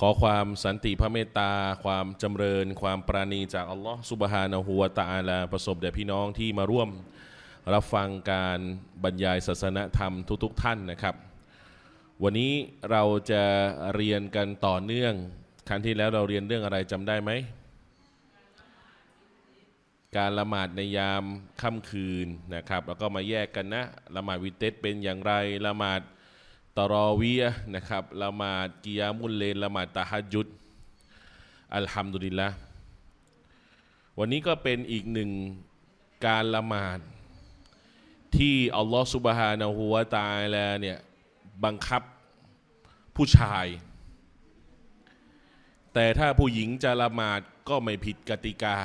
ขอความสันติพระเมตตา ความจำเริญความปราณีจากอัลลอฮ์สุบฮานะฮุวตาลา ประสบแด่พี่น้องที่มาร่วมรับฟังการบรรยายศาสนธรรมทุกๆทท่านนะครับ วันนี้เราจะเรียนกันต่อเนื่อง ครั้งที่แล้วเราเรียนเรื่องอะไรจำได้ไหม การละหมาดในยามค่ำคืนนะครับ แล้วก็มาแยกกันนะ ละหมาดวิเตสเป็นอย่างไรละหมาดตรอวียนะครับ ละหมาดกิยามุลเลน ละหมาดตาฮัจุดอัลฮัมดุลิลละวันนี้ก็เป็นอีกหนึ่งการละหมาด ที่อัลลอฮฺสุบฮานาหูวาตาลาเนี่ย บังคับผู้ชาย แต่ถ้าผู้หญิงจะละหมาดก็ไม่ผิดกติกา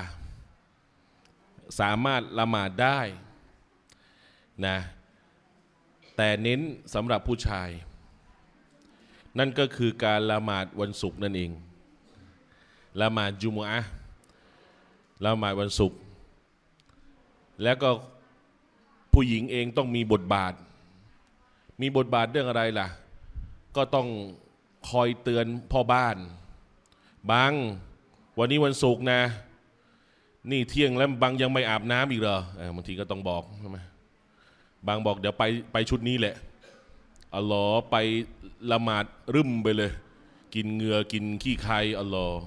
สามารถละหมาดได้นะแต่เน้นสำหรับผู้ชาย นั่นก็คือการละหมาดวันศุกร์นั่นเองละหมาดจุมอะละหมาดวันศุกร์แล้วก็ผู้หญิงเองต้องมีบทบาท มีบทบาทเรื่องอะไรล่ะ ก็ต้องคอยเตือนพ่อบ้านบางวันนี้วันศุกร์นะ นี่เที่ยงแล้วบางยังไม่อาบน้ำอีกเหรอบางทีก็ต้องบอกใช่ไหมบางบอกเดี๋ยวไปไปชุดนี้แหละอัลลอฮ์ไปละหมาดรึมไปเลย กินเงือกินขี้ใครอัลลอฮ์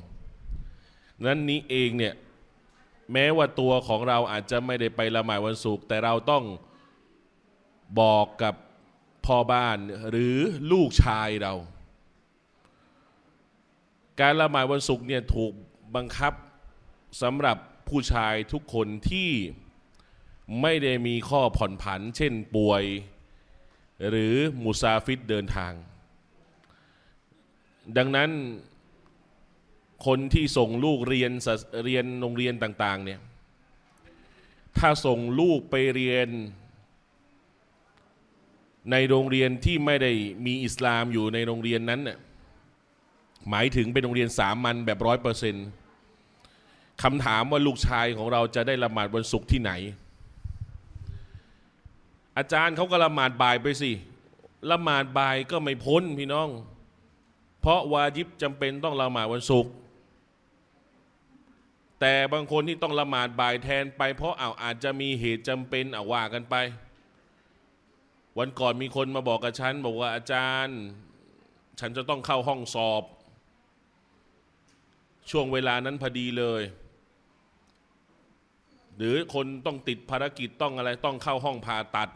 นั้นนี้เองเนี่ย แม้ว่าตัวของเราอาจจะไม่ได้ไปละหมาดวันศุกร์แต่เราต้องบอกกับพ่อบ้านหรือลูกชายเรา การละหมาดวันศุกร์เนี่ยถูกบังคับสำหรับผู้ชายทุกคนที่ไม่ได้มีข้อผ่อนผัน เช่นป่วย หรือมุซาฟิดเดินทาง ดังนั้นคนที่ส่งลูกเรียนเรียนโรงเรียนต่างๆเนี่ยถ้าส่งลูกไปเรียน ในโรงเรียนที่ไม่ได้มีอิสลามอยู่ในโรงเรียนนั้นน่ยหมายถึงเป็นโรงเรียนสามัญแบบร้อยเปอร์เซ็นต์คำถามว่าลูกชายของเราจะได้ละหมาดวันศุกร์ที่ไหนอาจารย์เขาก็ละหมาดบ่ายไปสิ ละหมาดบ่ายก็ไม่พ้นพี่น้อง เพราะวาญิบจำเป็นต้องละหมาดวันศุกร์ แต่บางคนที่ต้องละหมาดบ่ายแทนไป เพราะอาอาจจะมีเหตุจำเป็นอาว่ากันไป วันก่อนมีคนมาบอกกับฉัน บอกว่าอาจารย์ ฉันจะต้องเข้าห้องสอบ ช่วงเวลานั้นพอดีเลย หรือคนต้องติดภารกิจต้องอะไรต้องเข้าห้องผ่าตัด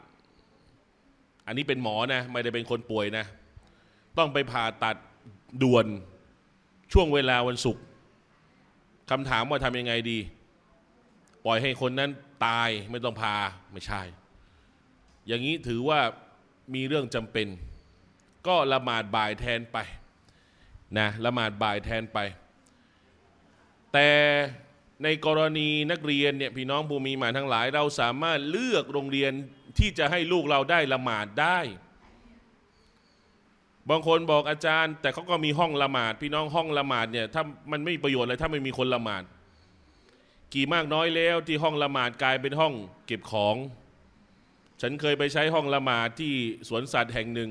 อันนี้เป็นหมอนะไม่ได้เป็นคนป่วยนะต้องไปผ่าตัดด่วนช่วงเวลาวันศุกร์คำถามว่าทำยังไงดี ปล่อยให้คนนั้นตายไม่ต้องพาไม่ใช่ อย่างนี้ถือว่ามีเรื่องจำเป็น ก็ละหมาดบ่ายแทนไปนะละหมาดบ่ายแทนไป แต่ในกรณีนักเรียนเนี่ยพี่น้องผู้มีหมาทั้งหลายเราสามารถเลือกโรงเรียนที่จะให้ลูกเราได้ละหมาดได้ บางคนบอกอาจารย์ แต่เขาก็มีห้องละหมาด พี่น้องห้องละหมาดเนี่ยถ้ามันไม่มีประโยชน์เลย ถ้าไม่มีคนละหมาด กี่มากน้อยแล้วที่ห้องละหมาดกลายเป็นห้องเก็บของ ฉันเคยไปใช้ห้องละหมาดที่สวนสัตว์แห่งหนึ่ง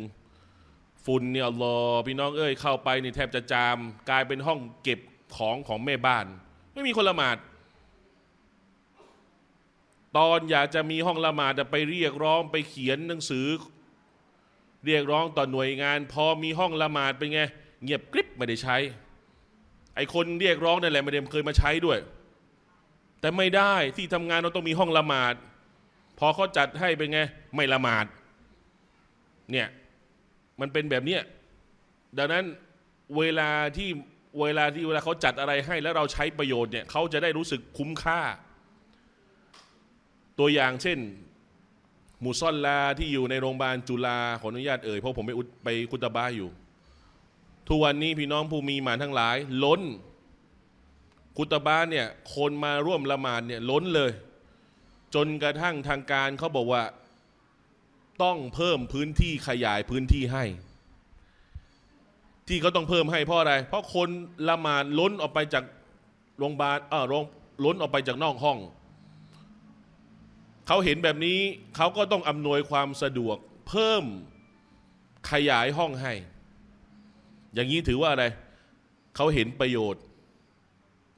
ฝุ่นเนี่ยรอพี่น้องเอ้ยเข้าไปนี่แทบจะจามกลายเป็นห้องเก็บของของแม่บ้าน ไม่มีคนละหมาดตอนอยากจะมีห้องละหมาดไปเรียกร้องไปเขียนหนังสือ เรียกร้องต่อหน่วยงาน พอมีห้องละหมาดเป็นไง เงียบกริบไม่ได้ใช้ ไอคนเรียกร้องนั่นแหละไม่ได้เคยมาใช้ด้วย แต่ไม่ได้ที่ทำงานเราต้องมีห้องละหมาด พอเขาจัดให้เป็นไงไม่ละหมาดเนี่ย มันเป็นแบบเนี้ยดังนั้นเวลาที่เวลาที่เวลาเขาจัดอะไรให้แล้วเราใช้ประโยชน์เนี่ยเขาจะได้รู้สึกคุ้มค่าตัวอย่างเช่นมูซอนลาที่อยู่ในโรงพยาบาลจุฬาขออนุญาตเอ่ยเพราะผมไปไปคุตบาอยู่ ทุกวันนี้พี่น้องผู้มีหมานทั้งหลาย ล้นคุตบาเนี่ยคนมาร่วมละหมาดเนี่ยล้นเลย จนกระทั่งทางการเขาบอกว่าต้องเพิ่มพื้นที่ขยายพื้นที่ให้ ที่เขาต้องเพิ่มให้เพราะอะไร เพราะคนละหมาดล้นออกไปจากโรงพยาบาลเอองล้นออกไปจากนอกห้องเขาเห็นแบบนี้เขาก็ต้องอำนวยความสะดวกเพิ่มขยายห้องให้ อย่างนี้ถือว่าอะไร เขาเห็นประโยชน์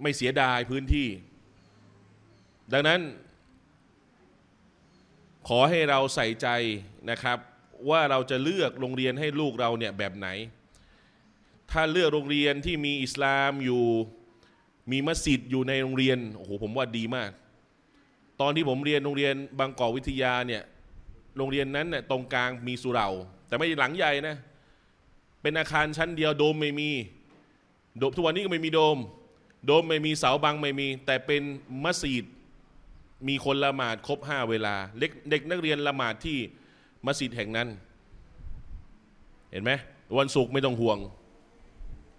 ไม่เสียดายพื้นที่ ดังนั้น ขอให้เราใส่ใจนะครับ ว่าเราจะเลือกโรงเรียนให้ลูกเราเนี่ยแบบไหน ถ้าเลือกโรงเรียนที่มีอิสลามอยู่มีมัสยิดอยู่ในโรงเรียนโอ้โหผมว่าดีมากตอนที่ผมเรียนโรงเรียนบางกอกวิทยาเนี่ยโรงเรียนนั้นเนี่ยตรงกลางมีสุเหร่าแต่ไม่หลังใหญ่นะเป็นอาคารชั้นเดียวโดมไม่มีโดมทุกวันนี้ก็ไม่มีโดม โดมไม่มีเสาบางไม่มี แต่เป็นมัสยิดมีคนละหมาดครบห้าเวลาเเด็กนักเรียนละหมาดที่มัสยิดแห่งนั้น เห็นไหมวันศุกร์ไม่ต้องห่วง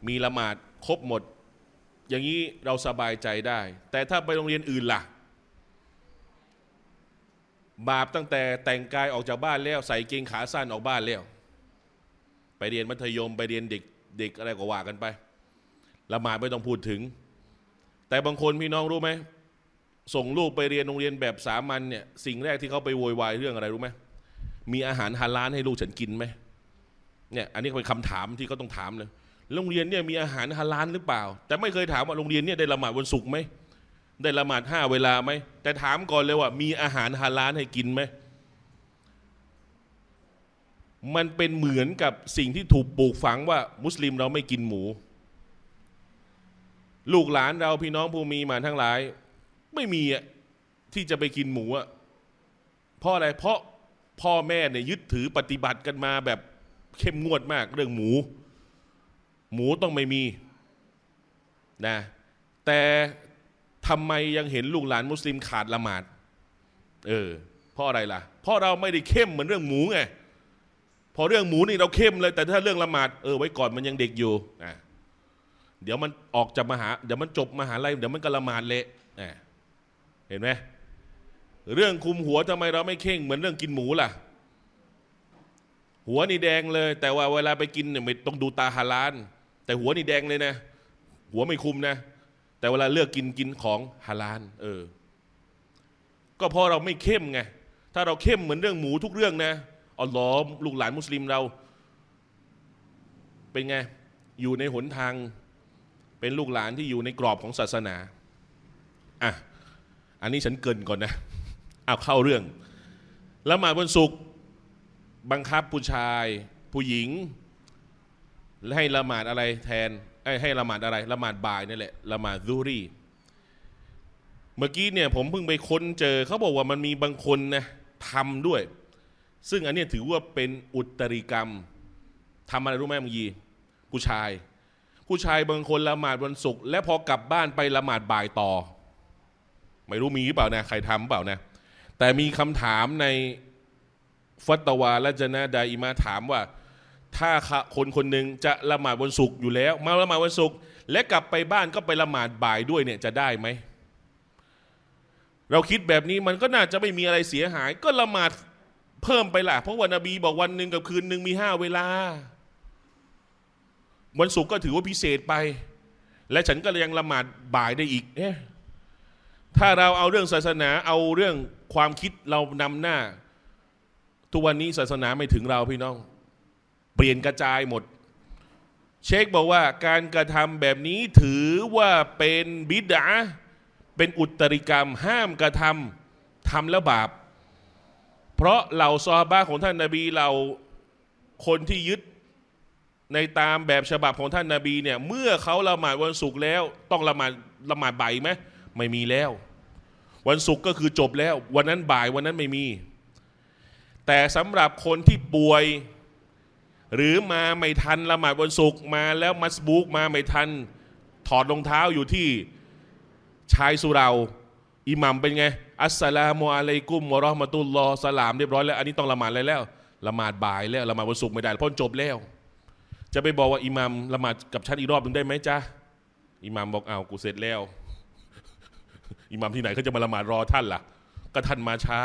มีละหมาดครบหมด อย่างนี้เราสบายใจได้แต่ถ้าไปโรงเรียนอื่นละ่ะบาปตั้งแต่แต่งกายออกจากบ้านแล้ว ใส่เกงขาสั้นออกบ้านแล้ว ไปเรียนมัธยมไปเรียนเด็กเด็กอะไรก็ว่ากันไปละหมาดไม่ต้องพูดถึง แต่บางคนพี่น้องรู้ไหม ส่งลูกไปเรียนโรงเรียนแบบสามัญเนี่ยสิ่งแรกที่เขาไปโวยวายเรื่องอะไรรู้ไหมมีอาหารฮาลาลให้ลูกฉันกินไหมเนี่ยอันนี้เป็นคำถามที่เขาต้องถามเลยโรงเรียนเนี่ยมีอาหารฮาลาลหรือเปล่า แต่ไม่เคยถามว่าโรงเรียนเนี่ยได้ละหมาดวันศุกร์ไหมได้ละหมาดห้าเวลาไหม แต่ถามก่อนเลยว่ามีอาหารฮาลาลให้กินไหม มันเป็นเหมือนกับสิ่งที่ถูกปลูกฝังว่า มุสลิมเราไม่กินหมู ลูกหลานเราพี่น้องผู้มีมาทั้งหลาย ไม่มีอ่ะที่จะไปกินหมูอ่ะเพราะอะไรเพราะพ่อแม่เนี่ยยึดถือปฏิบัติกันมาแบบเข้มงวดมากเรื่องหมู หมูต้องไม่มีนะแต่ทำไมยังเห็นลูกหลานมุสลิมขาดละหมาด เออ เพราะอะไรล่ะ เพราะเราไม่ได้เข้มเหมือนเรื่องหมูไง พอเรื่องหมูนี่เราเข้มเลย แต่ถ้าเรื่องละหมาด เออ ไว้ก่อนมันยังเด็กอยู่นะเดี๋ยวมันออกจากมหา เดี๋ยวมันจบมหาลัยเดี๋ยวมันก็ละหมาดเละนะเห็นไหมเรื่องคุมหัวทำไมเราไม่เข่ง เหมือนเรื่องกินหมูล่ะ หัวนี่แดงเลย แต่ว่าเวลาไปกินเนี่ยไม่ต้องดูตาฮาลาน แต่หัวนี่แดงเลยนะ หัวไม่คุมนะแต่เวลาเลือกกินกินของฮาลาลเออ ก็เพราะเราไม่เข้มไง ถ้าเราเข้มเหมือนเรื่องหมูทุกเรื่อง นะอ๋อลอมลูกหลานมุสลิมเรา เป็นไง อยู่ในหนทาง เป็นลูกหลานที่อยู่ในกรอบของศาสนา อ่ะ อันนี้ฉันเกินก่อนนะ เอาเข้าเรื่อง ละหมาดวันศุกร์บังคับผู้ชาย ผู้หญิงและให้ละหมาดอะไรแทนให้ละหมาดอะไรละหมาดบ่ายนี่แหละ ละหมาดซูรีเมื่อกี้เนี่ยผมเพิ่งไปค้นเจอ เขาบอกว่ามันมีบางคนนะทำด้วย ซึ่งอันนี้ถือว่าเป็นอุตริกรรมทำอะไรรู้ไหมมึงยี ผู้ชาย ผู้ชายบางคนละหมาดวันศุกร์และพอกลับบ้านไปละหมาดบ่ายต่อ ไม่รู้มีหรือเปล่านะใครทำเปล่านะแต่มีคำถามใน ฟัตวาและจนะดาอิมาถามว่าถ้าคนคนหนึ่งจะละหมาดวันศุกร์อยู่แล้ว มาละหมาดวันศุกร์และกลับไปบ้านก็ไปละหมาด บ่ายด้วยเนี่ยจะได้ไหม เราคิดแบบนี้มันก็น่าจะไม่มีอะไรเสียหายก็ละหมาดเพิ่มไปละเพราะวันนบีบอกวันหนึ่งกับคืนหนึ่งมีห้าเวลา วันศุกร์ก็ถือว่าพิเศษไป และฉันก็ยังละหมาดบ่ายได้อีกเนี่ยถ้าเราเอาเรื่องศาสนาเอาเรื่องความคิดเรานำหน้า ทุกวันนี้ศาสนาไม่ถึงเราพี่น้องเปลี่ยนกระจายหมด เชคบอกว่าการกระทำแบบนี้ถือว่าเป็นบิดาเป็นอุตริกรรมห้ามกระทำทำแล้วบาปเพราะเหล่าซอฮาบะของท่านนาบีเหล่าคนที่ยึดในตามแบบฉบับของท่านนาบีเนี่ยเมื่อเขาละหมาดวันศุกร์แล้วต้องละหมาดละหมาดบ่ายไหมไม่มีแล้ว วันศุกร์ก็คือจบแล้ว วันนั้นบ่ายวันนั้นไม่มี แต่สำหรับคนที่ป่วยหรือมาไม่ทันละหมาดวันศุกร์มาแล้วมัสบุก มาไม่ทัน ถอดรองเท้าอยู่ที่ ชายสุเรา อิหมัมเป็นไงอัสสลามุอะลัยกุมวะราะมะตุลลอฮ์สลามเรียบร้อยแล้วอันนี้ต้องละหมาดอะไรแล้วละหมาดบ่ายแล้วละหมาดวันศุกร์ไม่ได้พ้นจบแล้ว จะไปบอกว่าอิหมัมละหมาดกับฉันอีกรอบหนึ่งได้ไหมจ๊ะอิหมัมบอกเอากูเสร็จแล้ว อิหมัมที่ไหนเขาจะมาละหมาดรอท่านล่ะ ก็ท่านมาช้า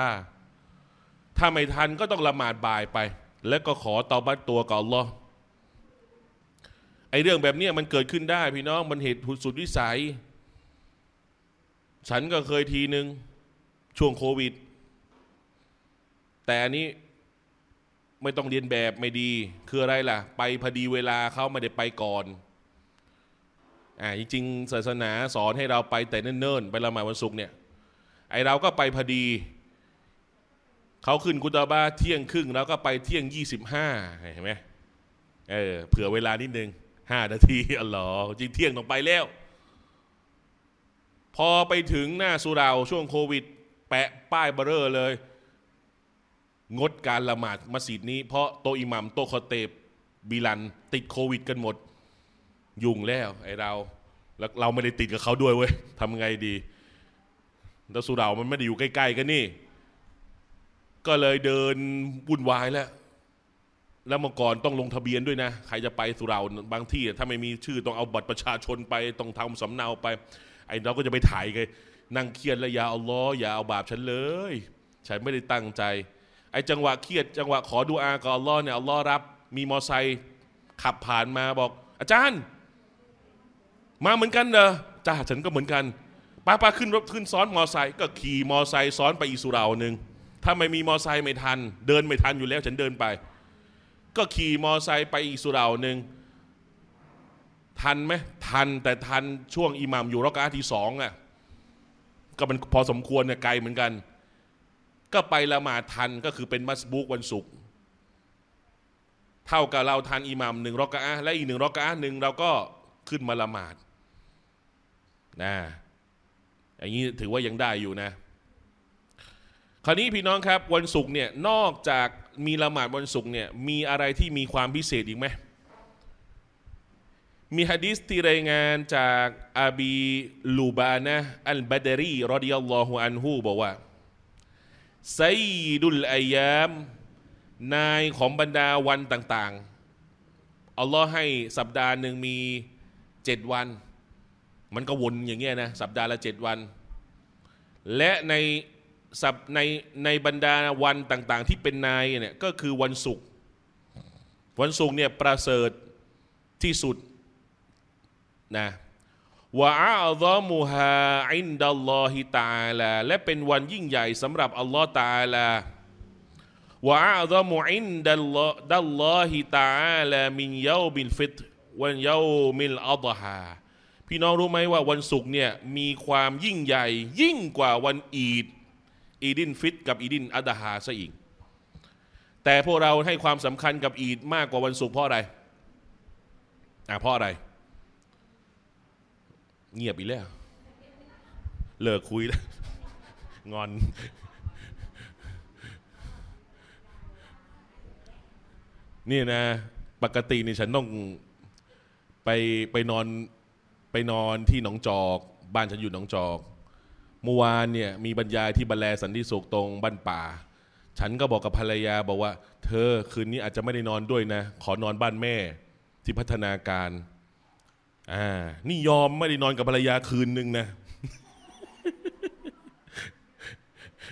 ถ้าไม่ทันก็ต้องละหมาดบ่ายไปและก็ขอเตาบัตตัวกับอัลลอฮ์ไอเรื่องแบบนี้มันเกิดขึ้นได้พี่น้องมันเหตุสุดวิสัย ฉันก็เคยทีหนึ่งช่วงโควิด แต่อันนี้ไม่ต้องเรียนแบบไม่ดี คืออะไรล่ะ ไปพอดีเวลาเขาไม่ได้ไปก่อนอ่าจริงศาสนาสอนให้เราไปแต่เนิ่นๆ ไปละหมาดวันศุกร์เนี่ย ไอเราก็ไปพอดีเขาขึ้นกุตาบาเที่ยงครึ่ง แล้วก็ไปเที่ยงยี่สิบห้าเห็นไหมเออเผื่อเวลานิดนึงห้านาทีอ๋อจริงเที่ยงต้องไปแล้ว พอไปถึงหน้าสุราช่วงโควิด แปะป้ายเบอร์เลย งดการละหมาดมัสยิดนี้ เพราะโตอิหมัมโตคอเตบบิลัน ติดโควิดกันหมด ยุ่งแล้วไอเรา แล้วเราไม่ได้ติดกับเขาด้วยเว้ยทำไงดี แล้วสุรามันไม่ได้อยู่ใกล้ๆกันนี่ก็เลยเดินวุ่นวายแล้ว แล้วเมื่อก่อนต้องลงทะเบียนด้วยนะ ใครจะไปสุรา บางที่ ถ้าไม่มีชื่อต้องเอาบัตรประชาชนไป ต้องทำสำเนาไป ไอ้เราก็จะไปถ่ายไง นั่งเครียดแล้วอย่าเอาล้ออย่าเอาบาปฉันเลย ฉันไม่ได้ตั้งใจ ไอ้จังหวะเครียด จังหวะขอดูอากอลลอ์เนี่ยอัลลอฮ์รับ มีมอไซค์ขับผ่านมาบอก อาจารย์ มาเหมือนกันเนอะจ้าฉันก็เหมือนกัน ป้าป้าขึ้นรถขึ้นซ้อนมอไซค์ก็ขี่มอไซค์ซ้อนไปอีสุราหนึ่งถ้าไม่มีมอไซค์ไม่ทัน เดินไม่ทันอยู่แล้ว ฉันเดินไป ก็ขี่มอไซค์ไปอีกสุราหนึ่งทันไหมทัน แต่ทันช่วงอิหมามอยู่รอกาที่สองอ่ะก็มันพอสมควรเนี่ยไกลเหมือนกัน ก็ไปละหมาดทันก็คือเป็นมัสบุกวันศุกร์เท่ากับเราทันอิหมัมหนึ่งรอกาและอีกหนึ่งรอกาหนึ่งเราก็ขึ้นมาละหมาดนะอย่างนี้ถือว่ายังได้อยู่นะคราวนี้พี่น้องครับวันศุกร์เนี่ยนอกจากมีละหมาดวันศุกร์เนี่ยมีอะไรที่มีความพิเศษอีกไหม มีฮะดิษที่รายงานจากอาบีลูบานะอัลบาดรีรอดิยัลลอฮุอันฮูบอกว่าไซดุลอายามนายของบรรดาวันต่างๆ อัลลอฮ์ให้สัปดาห์หนึ่งมีเจ็ดวัน มันก็วนอย่างเงี้ยนะ สัปดาห์ละเจ็ดวัน และในสับในในบรรดาวันต่างๆ ที่เป็นนายเนี่ยก็คือวันศุกร์ วันศุกร์เนี่ยประเสริฐที่สุดนะวะอัลลอฮมูฮาอินดัลลอฮิตาลาและเป็นวันยิ่งใหญ่สำหรับอัลลอฮ์ตาลาวะอัลลอฮมูอินดัลลอฮิตาลามินเยาบินฟิตวันเยามิลอัลฮาพี่น้องรู้ไหมว่าวันศุกร์เนี่ยมีความยิ่งใหญ่ ยิ่งกว่าวันอีดอีดินฟิตกับอีดินอัดฮาซะอีกแต่พวกเราให้ความสำคัญกับอีดมากกว่าวันศุกร์เพราะอะไร อ่ะเพราะอะไร เงียบอีกแล้ว เลิกคุยแล้ว งอน นี่นะ ปกตินี่ฉันต้อง ไปไปนอนไปนอนที่หนองจอก บ้านฉันอยู่หนองจอกเมื่อวานเนี่ยมีบรรยายที่บรรแลสันติสุขตรงบ้านป่า ฉันก็บอกกับภรรยา บอกว่า เธอคืนนี้อาจจะไม่ได้นอนด้วยนะ ขอนอนบ้านแม่ที่พัฒนาการ อ่า นี่ยอมไม่ได้นอนกับภรรยาคืนหนึ่งนะ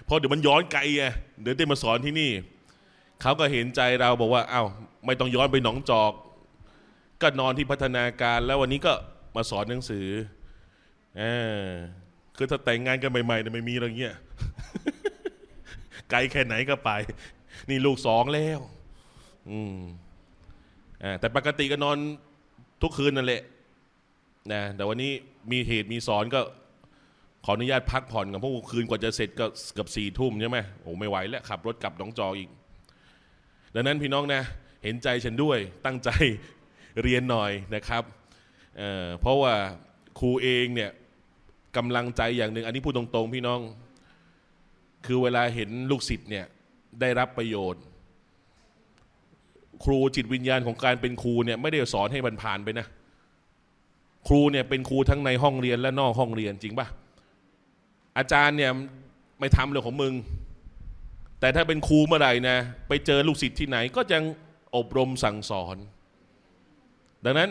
เพราะเดี๋ยวมันย้อนไกลไงเดี๋ยวได้มาสอนที่นี่ เขาก็เห็นใจเราบอกว่าอา้าวไม่ต้องย้อนไปหนองจอก ก็นอนที่พัฒนาการแล้ววันนี้ก็มาสอนหนังสืออ่าคือถ้าแต่งงานกันใหม่ๆเนี่ยไม่มีอะไรเงี้ย ไกลแค่ไหนก็ไป นี่ลูกสองแล้ว อืมอ่าแต่ปกติก็นอนทุกคืนนั่นแหละนะแต่วันนี้มีเหตุมีสอนก็ ขออนุญาตพักผ่อนกับ พวกคืนกว่าจะเสร็จก็เกือบสี่ทุ่มใช่ไหมโอ้ไม่ไหวแล้ว ขับรถกลับหนองจอกอีกดังนั้นพี่น้องนะ เห็นใจฉันด้วย ตั้งใจเรียนหน่อยนะครับเเพราะว่าครูเองเนี่ยกำลังใจอย่างหนึ่ง อันนี้พูดตรงๆพี่น้อง คือเวลาเห็นลูกศิษย์เนี่ยได้รับประโยชน์ ครูจิตวิญญาณของการเป็นครูเนี่ยไม่ได้สอนให้มันผ่านไปนะ ครูเนี่ยเป็นครูทั้งในห้องเรียนและนอกห้องเรียนจริงปะอาจารย์เนี่ยไม่ทำเรื่องของมึง แต่ถ้าเป็นครูเมื่อไหร่นะ ไปเจอลูกศิษย์ที่ไหน ก็ยังอบรมสั่งสอน ดังนั้น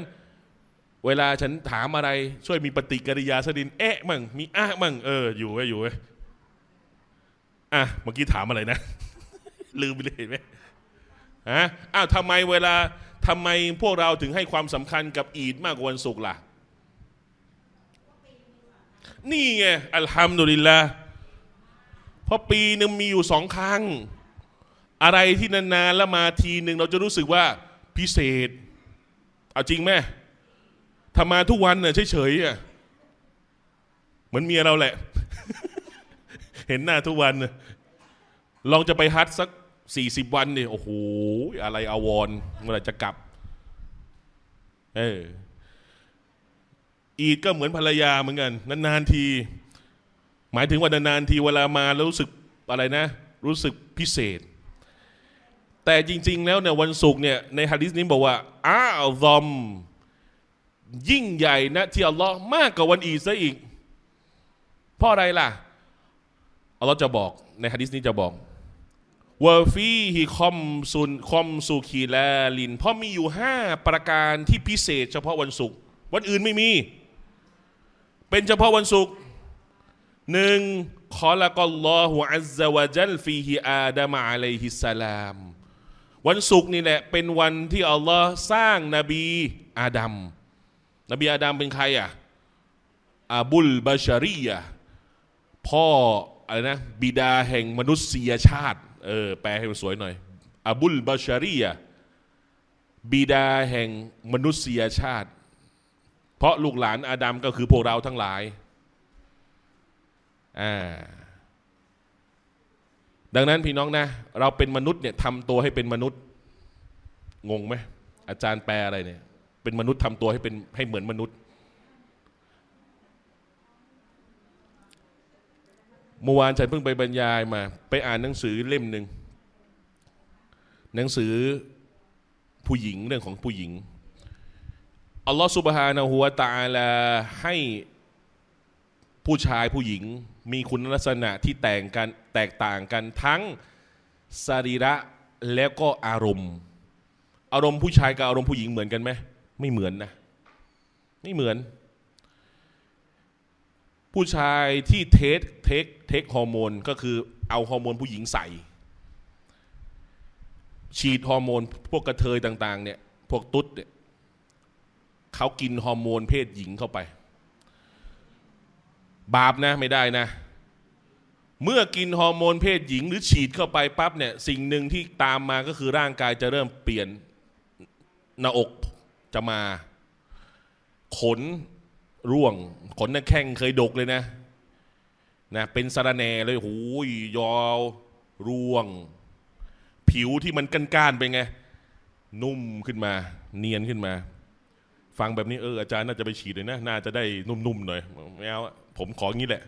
เวลาฉันถามอะไร ช่วยมีปฏิกิริยาสดิน เอ๊ะมั่งมีอ้ามั่งเอออยู่ไว้อยู่ไว้อ่ะเมื่อกี้ถามอะไรนะ ลืมไปเลยไหมฮะอ้าวทำไมเวลาทำไมพวกเราถึงให้ความสำคัญกับอีดมากกว่าวันศุกร์ล่ะนี่ไง อัลฮัมดุลิลละเพราะปีหนึ่งมีอยู่สองครั้ง อะไรที่นาน ๆ แล้วมาทีหนึ่งเราจะรู้สึกว่าพิเศษ เอาจริงไหมทำามาทุกวันเนี่ยเฉยๆอ่ะเหมือนเมียเราแหละ เห็นหน้าทุกวันลองจะไปฮัทสักสี่สิบวันเนี่ยโอ้โห อะไร อาวรเมื่อไรจะกลับเอออีดก็เหมือนภรรยาเหมือนกัน นานๆที หมายถึงว่านานๆที เวลามาแล้วรู้สึกอะไรนะ รู้สึกพิเศษ แต่จริงๆแล้วเนี่ยวันศุกร์เนี่ยในฮะดิษนี้บอกว่า อ้าวซอมยิ่งใหญ่นะ ที่อัลลอฮ์มากกว่าวันอีซะอีก เพราะอะไรล่ะ อัลลอฮ์จะบอกในฮะดิษนี้จะบอกวาฟีฮิคอมซุนคอมซูคีลาลิน เพราะมีอยู่ห้าประการที่พิเศษเฉพาะวันศุกร์วันอื่นไม่มี เป็นเฉพาะวันศุกร์หนึ่ง ขอละกอลลอฮุอัลซาวะจัล ฟีฮิอาดามะอะลัยฮิสสลาม วันศุกร์นี่แหละ เป็นวันที่อัลลอฮ์สร้างนบี อาดัมนบีอาดัมเป็นใครอ่ะอาบุลบาชารีอะพ่ออะไรนะ บิดาแห่งมนุษยชาติ เออ แปลให้มันสวยหน่อยอาบุลบาชารีอะบิดาแห่งมนุษยชาติ เพราะลูกหลาน อาดัมก็คือพวกเราทั้งหลาย อ่า ดังนั้นพี่น้องนะ เราเป็นมนุษย์เนี่ยทำตัวให้เป็นมนุษย์ งงไหมอาจารย์แปลอะไรเนี่ยเป็นมนุษย์ทำตัวให้เป็นให้เหมือนมนุษย์ เมื่อวานฉันเพิ่งไปบรรยายมา ไปอ่านหนังสือเล่มหนึ่งหนังสือผู้หญิงเรื่องของผู้หญิงอัลลอฮฺสุบฮานาหัวตาลาให้ผู้ชายผู้หญิงมีคุณลักษณะที่แตกกันแตกต่างกันทั้งสรีระแล้วก็อารมณ์ อารมณ์ผู้ชายกับอารมณ์ผู้หญิงเหมือนกันไหมไม่เหมือนนะไม่เหมือน ผู้ชายที่เทคเทคเทคฮอร์โมนก็คือเอาฮอร์โมนผู้หญิงใส่ ฉีดฮอร์โมนพวกกระเทยต่าง ๆ เนี่ย พวกตุ๊ดเนี่ยเขากินฮอร์โมน เพศหญิงเข้าไป บาปนะ ไม่ได้นะ เมื่อกินฮอร์โมน เพศหญิง หรือฉีดเข้าไปปั๊บเนี่ย สิ่งหนึ่งที่ตามมาก็คือร่างกายจะเริ่มเปลี่ยนหน้าอกโผจะมา ขนร่วง ขนนักแข่งเคยดกเลยนะนะเป็นสารแน่เลยหูยยาวร่วง ผิวที่มันก้านๆไปไง นุ่มขึ้นมา เนียนขึ้นมา ฟังแบบนี้เอออาจารย์ น่าจะไปฉีด เลยนะน่าจะได้นุ่ม ๆ หน่อยไม่เอาผมขออย่างนี้ แหละ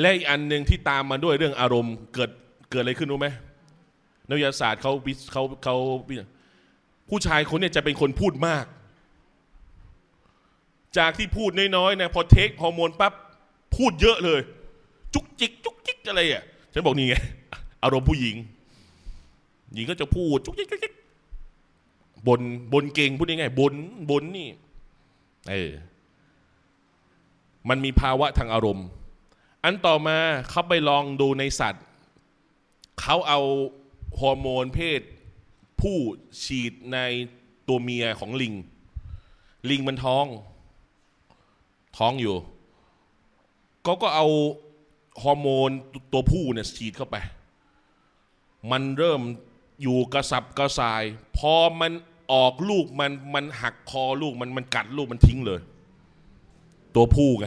และอีกอันหนึ่งที่ตาม มา ด้วยเรื่องอารมณ์ เกิดเกิดอะไร ขึ้น รู้ไหมนักวิทยาศาสตร์เขาเขาเขาผู้ชายคนนี้จะเป็นคนพูดมาก จากที่พูดน้อยๆนะพอเทคฮอร์โมนปั๊บพูดเยอะเลย จุกจิกจุกจิกอะไรอ่ะฉันบอกนี่ไง อารมณ์ผู้หญิง หญิงก็จะพูด จุกจิกจุกจิกบนบนเก่งพูดง่ายๆบนบนนี่เออมันมีภาวะทางอารมณ์ อันต่อมาเขาไปลองดูในสัตว์ เขาเอาฮอร์โมนเพศ ผู้ฉีดในตัวเมียของลิง ลิงมันท้อง ท้องอยู่เขาก็เอาฮอร์โมนตัวผู้เนี่ยฉีดเข้าไป มันเริ่มอยู่กระสับกระส่าย พอมันออกลูก มันมันหักคอลูกมันมันกัดลูกมันทิ้งเลย ตัวผู้ไง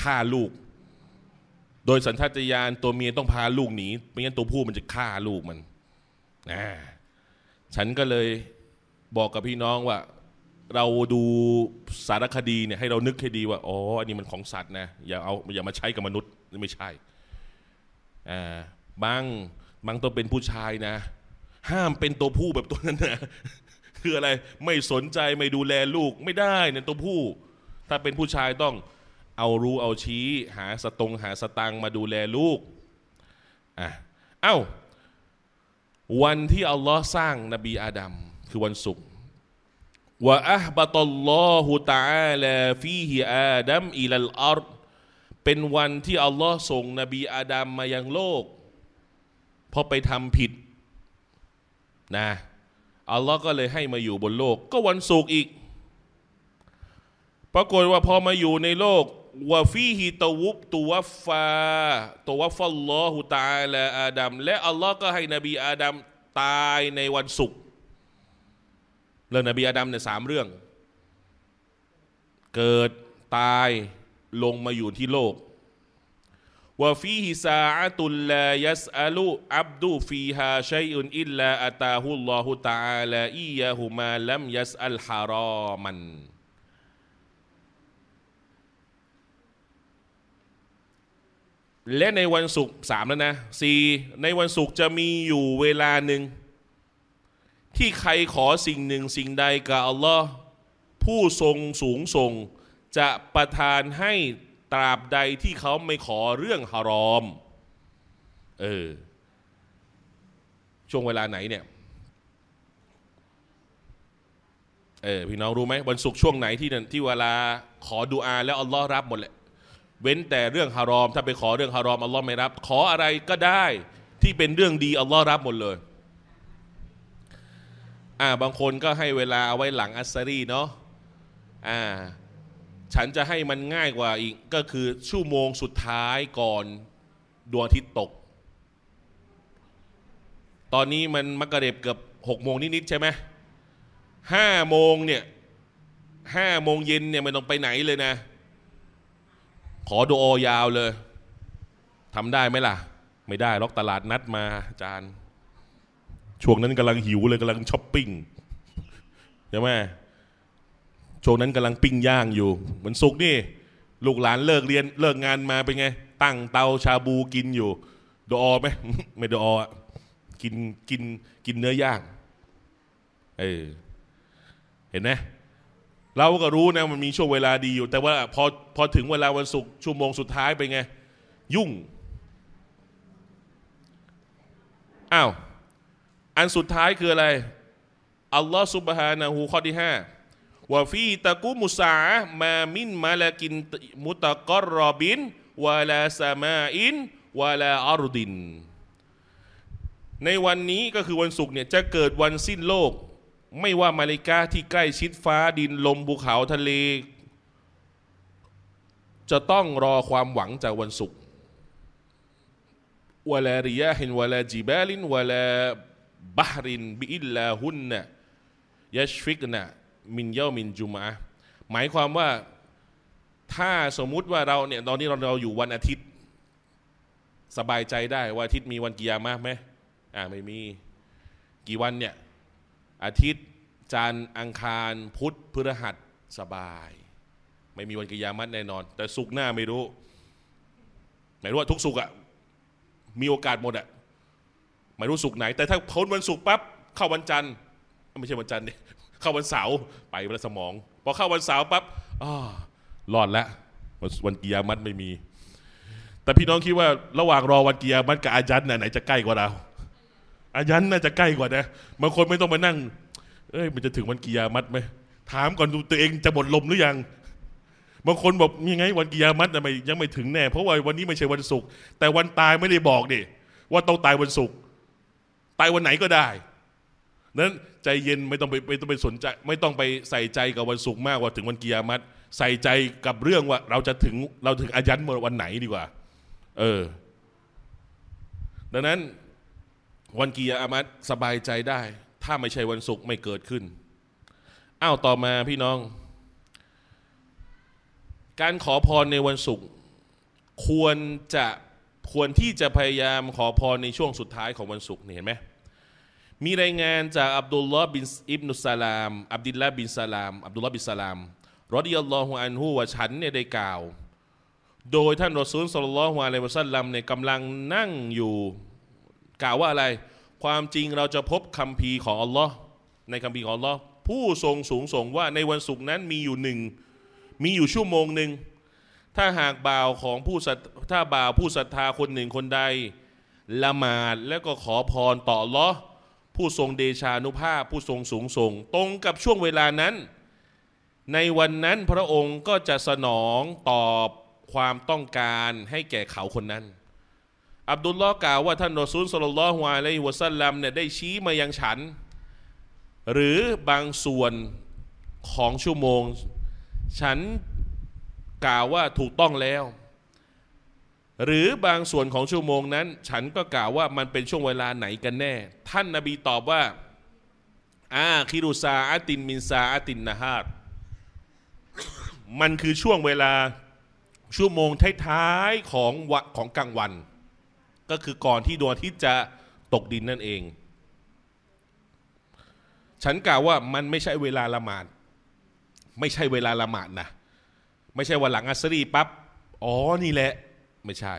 ฆ่าลูกโดยสัญชาตญาณตัวเมียต้องพาลูกหนีไม่งั้นตัวผู้มันจะฆ่าลูกมันนะฉันก็เลยบอกกับพี่น้องว่า เราดูสารคดีเนี่ยให้เรานึกให้ดีว่าอ๋ออันนี้มันของสัตว์นะอย่าเอาอย่ามาใช้กับมนุษย์นี่ไม่ใช่อ่าบางบางตัวเป็นผู้ชายนะ ห้ามเป็นตัวผู้แบบตัวนั้นนะคืออะไรไม่สนใจไม่ดูแลลูกไม่ได้เนี่ยตัวผู้ถ้าเป็นผู้ชายต้องเอารู้เอาชี้ หาสตงหาสตังมาดูแลลูก อ่ะ เอา้า วันที่อัลลอฮ์สร้างนบีอาดัม คือวันศุกร์ว่าอับตัลลอฮุตาลาฟีฮิอาดัมอิลลอัรเป็นวันที่อัลลอฮ์ส่งนบีอาดัมมายังโลกเพราะไปทำผิด นะอัลลอฮ์ก็เลยให้มาอยู่บนโลก ก็วันศุกร์อีก ปรากฏว่าพอมาอยู่ในโลกวะฟีฮิตวุบตัวฟาตัวฟัลลอฮุตาลาอาดัมและอัลลอฮ์ก็ให้นบีอาดัมตายในวันศุกร์แล้วนบีอาดัมเนี่ยสามเรื่อง เกิดตาย ลงมาอยู่ที่โลกวฟีฮิซาอัตุลลายัสอัลูอับดูฟีฮาชัยอุนอิลลาอัตาฮุลลอฮุตาลาอียะฮุมาลัมยัสอัลฮารอมันและในวันศุกร์สามแล้วนะสี่ในวันศุกร์จะมีอยู่เวลาหนึ่ง ที่ใครขอสิ่งหนึ่ง สิ่งใดกับ อัลลอฮ์ผู้ทรงสูงส่งจะประทานให้ตราบใดที่เขาไม่ขอเรื่องฮารอมเออช่วงเวลาไหนเนี่ย เออพี่น้องรู้ไหมวันศุกร์ช่วงไหนที่ที่เวลา ขอดุอาแล้ว อัลลอฮ์รับหมดแหละเว้นแต่เรื่องฮารอมถ้าไปขอเรื่องฮารอมอัลลอฮ์ไม่รับขออะไรก็ได้ที่เป็นเรื่องดี อัลลอฮ์รับหมดเลยอ่าบางคนก็ให้เวลาเอาไว้หลังอัสซารีเนาะอ่าฉันจะให้มันง่ายกว่าอีกก็คือชั่วโมงสุดท้ายก่อน ดวงอาทิตย์ตก ตอนนี้มันมักกะเร็บเกือบหกโมงนิดๆใช่ไหมห้าโมงเนี่ยห้าโมงเย็นเนี่ยไม่ต้องไปไหนเลยนะขอดูอยาวเลย ทำได้ไหมล่ะ ไม่ได้ล็อกตลาดนัดมาจานช่วงนั้นกำลังหิวเลยกำลังช้อปปิ้งใช่ไหมช่วงนั้นกำลังปิ้งย่างอยู่ เหมือนสุกนี่ลูกหลานเลิกเรียน เลิกงานมาเป็นไง ตั้งเตาชาบูกินอยู่ ดอไหมไม่ดอกินกินกินเนื้อย่างเออเห็นไหมเราก็รู้นะมันมีช่วงเวลาดีอยู่ แต่ว่าพอพอถึงเวลาวันศุกร์ชั่วโมงสุดท้ายไปไง ยุ่งอ้าว อันสุดท้ายคืออะไร อัลลอฮฺซุบฮานะฮูข้อที่ห้าวาฟีตะกุมุสามามินมาลากินมุตะกรรบินวาลาสามาอินวาลาอารุดิน ในวันนี้ก็คือวันศุกร์เนี่ยจะเกิดวันสิ้นโลกไม่ว่ามาลิกา ที่ใกล้ชิดฟ้าดินลมภูเขาทะเลจะต้องรอความหวังจากวันศุกร์วลาริยาหินวลาจิบาลินวลาบารินบิอิลลาฮุนนะยชฟิกนะมินเยามินจุมาหมายความว่าถ้าสมมุติว่าเราเนี่ยตอนนี้เราเราอยู่วันอาทิตย์ สบายใจได้ว่าอาทิตย์มีวันกิยามะไหมอ่าไม่มีกี่วันเนี่ยอาทิตย์จันทร์อังคาร พุธพฤหัสสบาย ไม่มีวันกิยามัตแน่นอน แต่สุกหน้าไม่รู้หมายรู้ว่า ทุกสุกอะมีโอกาสหมดอะหมายรู้สุกไหน แต่ถ้าพ้นวันสุกปั๊บเข้าวันจันทร์ไม่ใช่วันจันทร์เนี่ยเข้าวันเสาร์ไปวันสมองพอเข้าวันเสาร์ปั๊บอ๋อรอดแล้ววันกิยามัตไม่มี แต่พี่น้องคิดว่า ระหว่างรอวันกิยามัตกับอาจันไหนจะใกล้กว่าเราอายันน่าจะใกล้กว่านะบางคนไม่ต้องมานั่ง เอ้ยมันจะถึงวันกิยามัดไหมถามก่อนดูตัวเองจะหมดลมหรือยังบางคนบอกยังไง วันกิยามัดทำไมยังไม่ถึงแน่เพราะว่าวันนี้ไม่ใช่วันศุกร์แต่วันตายไม่ได้บอกดิว่าต้องตายวันศุกร์ตายวันไหนก็ได้นั้นใจเย็นไม่ต้องไปไม่ต้องไปสนใจไม่ต้องไปใส่ใจกับวันศุกร์มากกว่าถึงวันกิยามัดใส่ใจกับเรื่องว่า เราจะถึงเราถึงอายันวันไหนดีกว่า เออ ดังนั้นวันกียาอามัตสบายใจได้ ถ้าไม่ใช่วันศุกร์ไม่เกิดขึ้นอ้าวต่อมาพี่น้อง การขอพรในวันศุกร์ควรจะควรที่จะพยายามขอพรในช่วงสุดท้ายของวันศุกร์เห็นไหมมีรายงานจาก อับดุลลอฮ์บินอิบนุสลามอับดุลลาบินสลาม อับดุลลอฮ์บินสลามรอดิยัลลอฮุอันฮุว่าฉันเนี่ยได้กล่าว โดยท่านรอซูลสุลลัลฮุอะลัยวะซัลลัมเนี่ยกำลังนั่งอยู่กล่าวว่าอะไร ความจริงเราจะพบคำพีของอัลลอฮ์ในคำพีของอัลลอฮ์ผู้ทรงสูงส่งว่าในวันศุกร์นั้นมีอยู่หนึ่งมีอยู่ชั่วโมงหนึ่งถ้าหากบ่าวของผู้ถ้าบ่าวผู้ศรัทธาคนหนึ่งคนใด ละหมาดแล้วก็ขอพรต่อลอผู้ทรงเดชานุภาพผู้ทรงสูงส่งตรงกับช่วงเวลานั้น ในวันนั้นพระองค์ก็จะสนองตอบความต้องการให้แก่เขาคนนั้นอับดุลลอฮ์กล่าวว่าท่านรอซูลสลลัลลอฮุอะลัยฮิวสัลลัมเนี่ยได้ชี้มายังฉัน หรือบางส่วนของชั่วโมง ฉันกล่าวว่าถูกต้องแล้ว หรือบางส่วนของชั่วโมงนั้น ฉันก็กล่าวว่ามันเป็นช่วงเวลาไหนกันแน่ ท่านนาบีตอบว่าอาคิรุซาอาตินมินซาอาตินนะฮาดมันคือช่วงเวลาชั่วโมงท้ายๆของของกลางวันก็คือก่อนที่ดวงอาทิตย์จะตกดินนั่นเอง ฉันกล่าวว่ามันไม่ใช่เวลาละหมาด ไม่ใช่เวลาละหมาดนะ ไม่ใช่วันหลังอัสรีปับ๊บ อ๋อ นี่แหละ ไม่ใช่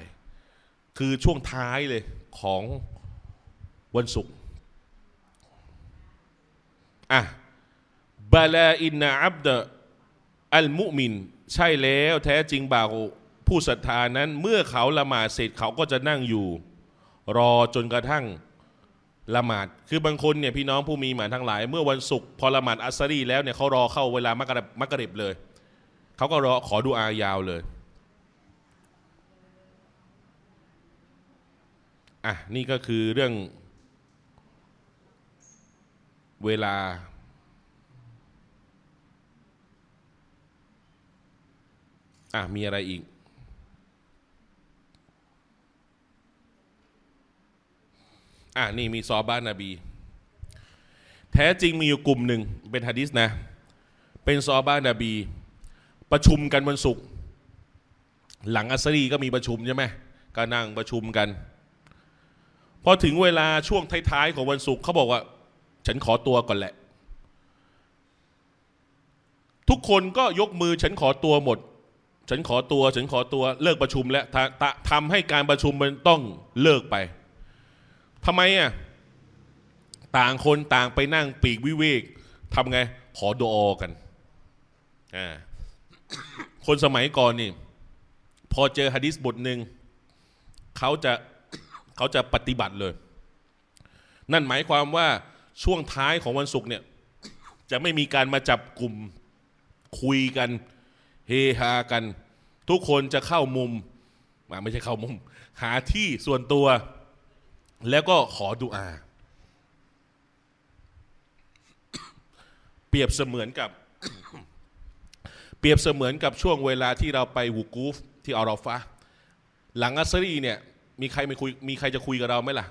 คือช่วงท้ายเลย ของวันศุกร์ อ่ะบาลาอินนาอับดะอัลมุมิน ใช่แล้ว แท้จริงบ่าวผู้ศรัทธานั้นเมื่อเขาละหมาดเสร็จเขาก็จะนั่งอยู่ รอจนกระทั่งละหมาดคือบางคนเนี่ยพี่น้องผู้มีหมาทั้งหลาย เมื่อวันศุกร์พอละหมาดอัสรีแล้วเนี่ยเขารอเข้าเวลามกรมกริบเลย เขาก็รอขอดูอายาวเลยอ่ะนี่ก็คือเรื่องเวลา อ่ะ มีอะไรอีกอ่านี่มีซอบ้านนาบีแท้จริงมีอยู่กลุ่มหนึ่งเป็นฮะดิษนะเป็นซอบ้านนาบี ประชุมกันวันศุกร์หลังอัสรีก็มีประชุมใช่ไหมก็นั่งประชุมกันพอถึงเวลาช่วงท้ายๆของวันศุกร์เขาบอกว่า ฉันขอตัวก่อนแหละ ทุกคนก็ยกมือฉันขอตัวหมด ฉันขอตัวฉันขอตัวเลิกประชุมแล้วทำให้การประชุมมันต้องเลิกไปทำไมอ่ะต่างคนต่างไปนั่งปีกวิเวกทำไง ขอดอกันอ่าคนสมัยก่อนนี่พอเจอฮะดิษบทหนึ่งเขาจะเขาจะปฏิบัติเลย นั่นหมายความว่าช่วงท้ายของวันศุกร์เนี่ย จะไม่มีการมาจับกลุ่ม คุยกัน เฮฮากัน ทุกคนจะเข้ามุม ไม่ใช่เข้ามุม หาที่ส่วนตัวแล้วก็ขอดุอาเปรียบเสมือนกับ เปรียบเสมือนกับช่วงเวลาที่เราไปวูกูฟที่อาราฟะหลังอัสรีเนี่ยมีใครไม่คุยมีใครจะคุยกับเราไหมล่ะ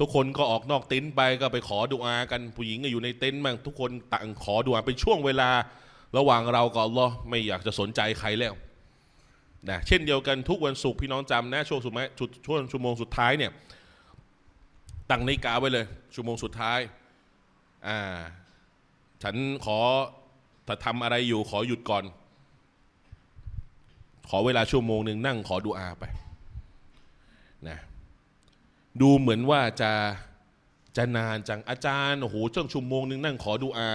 ทุกคนก็ออกนอกเต็นท์ไปก็ไปขอดุอา กันผู้หญิงก็อยู่ในเต็นท์มั่งทุกคนต่างขอดุอาเป็นช่วงเวลา ระหว่างเรากับอัลลอฮ์ไม่อยากจะสนใจใครแล้วนะเช่นเดียวกันทุกวันศุกร์พี่น้องจำนะช่วงสุดไหมช่วงชั่วโมงสุดท้ายเนี่ยั้งนาฬิกาไว้เลย ชั่วโมงสุดท้าย อ่า ฉันขอถ้าทำอะไรอยู่ ขอหยุดก่อน ขอเวลาชั่วโมงหนึ่งนั่งขอดูอาไป นะ ดูเหมือนว่าจะจะนานจัง อาจารย์โอ้โหช่วงชั่วโมงหนึ่งนั่งขอดูอา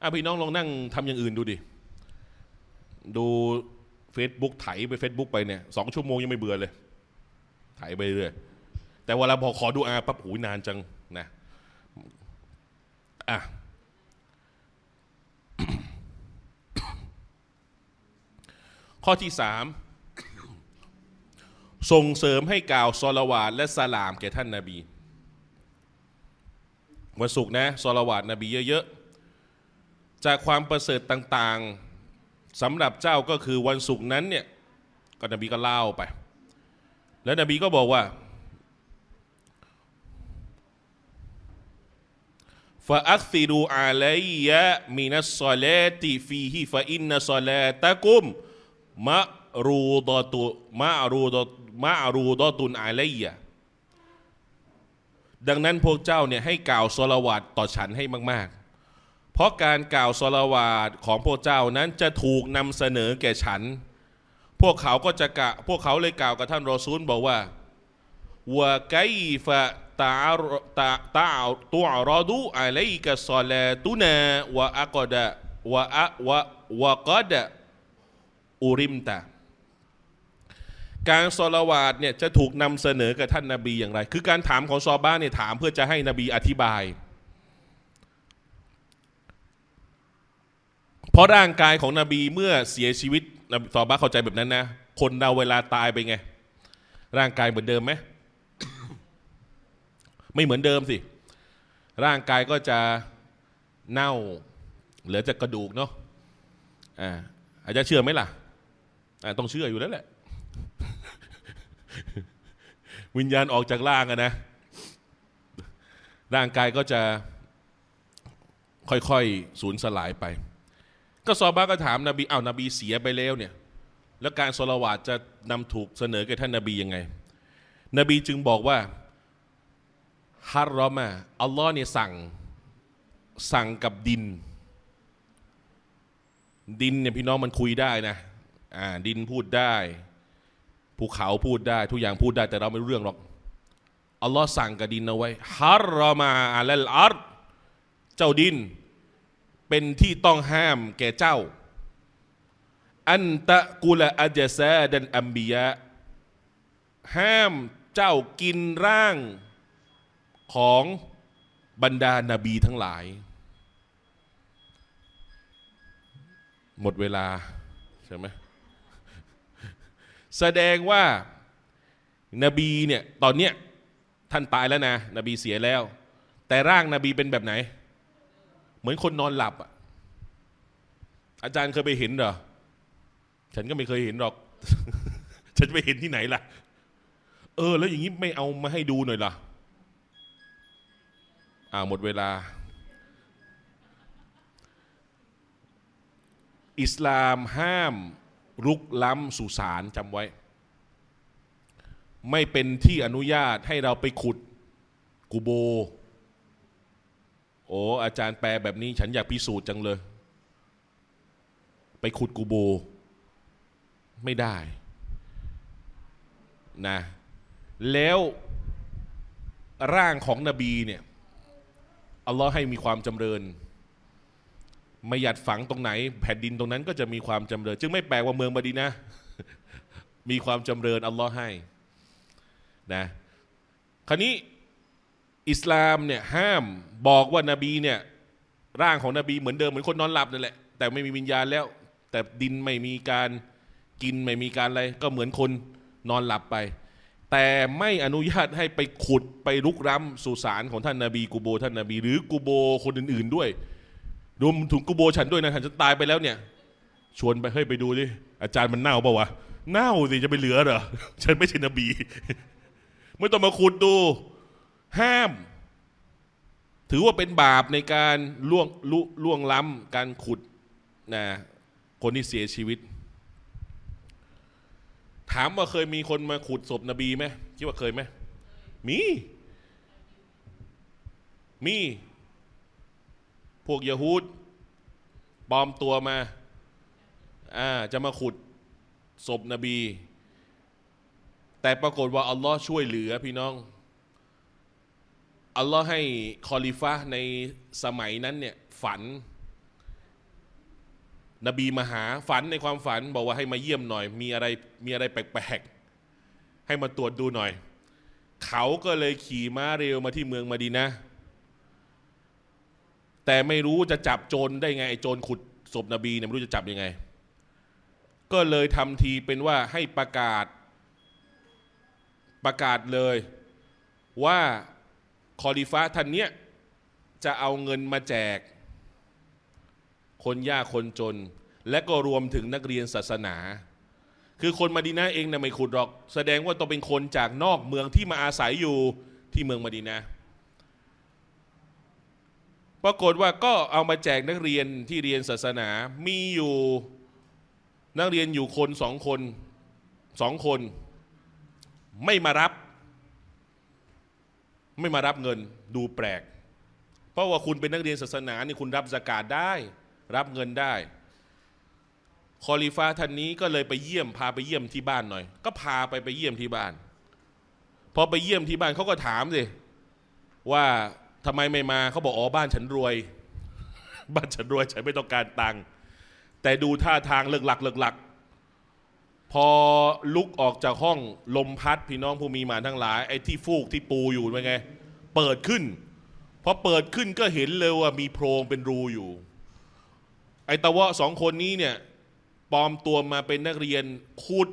อ่ะพี่น้องลองนั่งทำอย่างอื่นดูดิ ดูเฟซบุ๊กไถไปเฟซบุ๊กไปเนี่ยสองชั่วโมงยังไม่เบื่อเลย ไถไปเรื่อยแต่เวลาพอขอดูอาปั๊บหูนานจังนะอ่ะ ข้อที่สามส่งเสริมให้กล่าวสลลวาดและสลาม แก่ท่านนาบี วันศุกร์นะสลลวาดนบีเยอะๆจากความประเสริฐต่าง ๆสำหรับเจ้าก็คือวันศุกร์นั้นเนี่ย ก็นบีก็เล่าไป แล้วนบีก็บอกว่าฟาอัคซิรูอาลัยยะมินัสซาลาติฟีฮิฟาอินนัสซอลาตะกุมมะรูดะตุมะรูดะมะรูดะตุนอาลัยยะดังนั้นพวกเจ้าเนี่ยให้กล่าวสลาวาตต่อฉันให้มากๆ เพราะการกล่าวสลาวาตของพวกเจ้านั้นจะถูกนำเสนอแก่ฉัน พวกเขาก็จะกะพวกเขาเลยกล่าวกับท่านรอซูลบอกว่าวะไกฟะ تعرض عليك صلاتنا وأقد وقد أرمت การสละวาดเนี่ยจะถูกนำเสนอกับท่านนาบีอย่างไร คือการถามของซอบ้าเนี่ยถามเพื่อจะให้นบีอธิบาย เพราะร่างกายของนบีเมื่อเสียชีวิตซอบ้าเข้าใจแบบนั้นนะ คนเราเวลาตายไปไง ร่างกายเหมือนเดิมไหมไม่เหมือนเดิมสิ ร่างกายก็จะเน่า เหลือจะกระดูกเนาะ อ่าอาจจะเชื่อไหมล่ะอ่าต้องเชื่ออยู่แล้วแหละ วิญญาณออกจากร่างอะนะ ร่างกายก็จะค่อยๆสูญสลายไป ก็ซอบ้าก็ถามนาบีเอานาบีเสียไปแล้วเนี่ย แล้วการสละวาดจะนำถูกเสนอแก่ท่านนาบียังไง นบีจึงบอกว่าฮารรอมาอัลลอฮ์เนี่ยสั่ง สั่งกับดิน ดินเนี่ยพี่น้องมันคุยได้นะอ่าดินพูดได้ ภูเขาพูดได้ ทุกอย่างพูดได้ แต่เราไม่รู้เรื่องหรอกอัลลอฮ์สั่งกับดินเอาไว้ฮารรอมาอัลลอฮรเจ้าดิน เป็นที่ต้องห้ามแก่เจ้าอันตะกุลอาเจซดันอัมบียะห้ามเจ้ากินร่างของบรรดานาบีทั้งหลายหมดเวลา ใช่ไหมแสดงว่านาบีเนี่ยตอนเนี้ยท่านตายแล้วนะนบีเสียแล้ว แต่ร่างนาบีเป็นแบบไหน เหมือนคนนอนหลับอ่ะอาจารย์เคยไปเห็นเหรอฉันก็ไม่เคยเห็นหรอก ฉันไปเห็นที่ไหนล่ะ เออ แล้วอย่างนี้ไม่เอามาให้ดูหน่อยล่ะอาหมดเวลา อิสลามห้ามลุกล้ำสุสานจำไว้ ไม่เป็นที่อนุญาตให้เราไปขุดกูโบโอ้อาจารย์แปลแบบนี้ฉันอยากพิสูจน์จังเลย ไปขุดกูโบ ไม่ได้นะแล้วร่างของนบีเนี่ยอัลลอฮ์ให้มีความจำเริญ ไม่หยัดฝังตรงไหน แผ่นดินตรงนั้นก็จะมีความจำเริญจึงไม่แปลกว่าเมืองบดีนะมีความจำเริญ อัลลอฮ์ให้นะคราวนี้อิสลามเนี่ยห้ามบอกว่านบีเนี่ยร่างของนบีเหมือนเดิมเหมือนคนนอนหลับนั่นแหละแต่ไม่มีวิญญาณแล้ว แต่ดินไม่มีการกินไม่มีการอะไรก็เหมือนคนนอนหลับไปแต่ไม่อนุญาตให้ไปขุดไปลุกล้ำสุสานของท่านนาบีกูโบท่านนาบีหรือกูโบคนอื่นๆด้วยรวมถึงกูโบฉันด้วยนะฉันจะตายไปแล้วเนี่ย ชวนไปเฮ้ยไปดูดิอาจารย์มันเน่าเปล่าวะ เน่าสิจะไปเหลือเหรอฉันไม่ใช่นบี ไม่ต้องมาขุดดูห้าม ถือว่าเป็นบาปในการล่วงล่วงล้ำการขุดนะคนที่เสียชีวิตถามว่าเคยมีคนมาขุดศพนบีไหมคิดว่าเคยไหมมี มี พวกยะฮูดปลอมตัวมาอ่าจะมาขุดศพนบี แต่ปรากฏว่า อัลลอฮ์ช่วยเหลือพี่น้อง อัลลอฮ์ให้คอลิฟะในสมัยนั้น เนี่ยฝันนบีมาหาฝันในความฝันบอกว่าให้มาเยี่ยมหน่อย มีอะไรมีอะไรแปลกๆให้มาตรวจดูหน่อย เขาก็เลยขี่ม้าเร็วมาที่เมืองมาดีนะ แต่ไม่รู้จะจับโจรได้ไงไอโจรขุดศพนบีเนี่ยไม่รู้จะจับยังไง ก็เลยทำทีเป็นว่าให้ประกาศ ประกาศเลยว่าคอลิฟ้าท่านเนี้ยจะเอาเงินมาแจกคนยากคนจนและก็รวมถึงนักเรียนศาสนา คือคนมาดีนาเองนะไม่ขุดหรอก แสดงว่าต้องเป็นคนจากนอกเมืองที่มาอาศัยอยู่ที่เมืองมาดีนาปรากฏว่าก็เอามาแจกนักเรียนที่เรียนศาสนามีอยู่นักเรียนอยู่คนสองคนสองคนไม่มารับ ไม่มารับเงินดูแปลก เพราะว่าคุณเป็นนักเรียนศาสนานี่คุณรับสกาดได้รับเงินได้ คอลิฟ้าท่านนี้ก็เลยไปเยี่ยม พาไปเยี่ยมที่บ้านหน่อย ก็พาไปไปเยี่ยมที่บ้าน พอไปเยี่ยมที่บ้านเขาก็ถามสิว่าทำไมไม่มาเขาบอกอ๋อบ้านฉันรวย บ้านฉันรวยฉันไม่ต้องการตังค์ แต่ดูท่าทางเลิกหลักเลิกหลักพอลุกออกจากห้องลมพัดพี่น้องผู้มีมาทั้งหลาย ไอ้ที่ฟูกที่ปูอยู่เป็นไง เปิดขึ้น พอเปิดขึ้นก็เห็นเลยว่ามีโพรงเป็นรูอยู่ไอตะวะสองคนนี้เนี่ยปลอมตัวมาเป็นนักเรียนขุด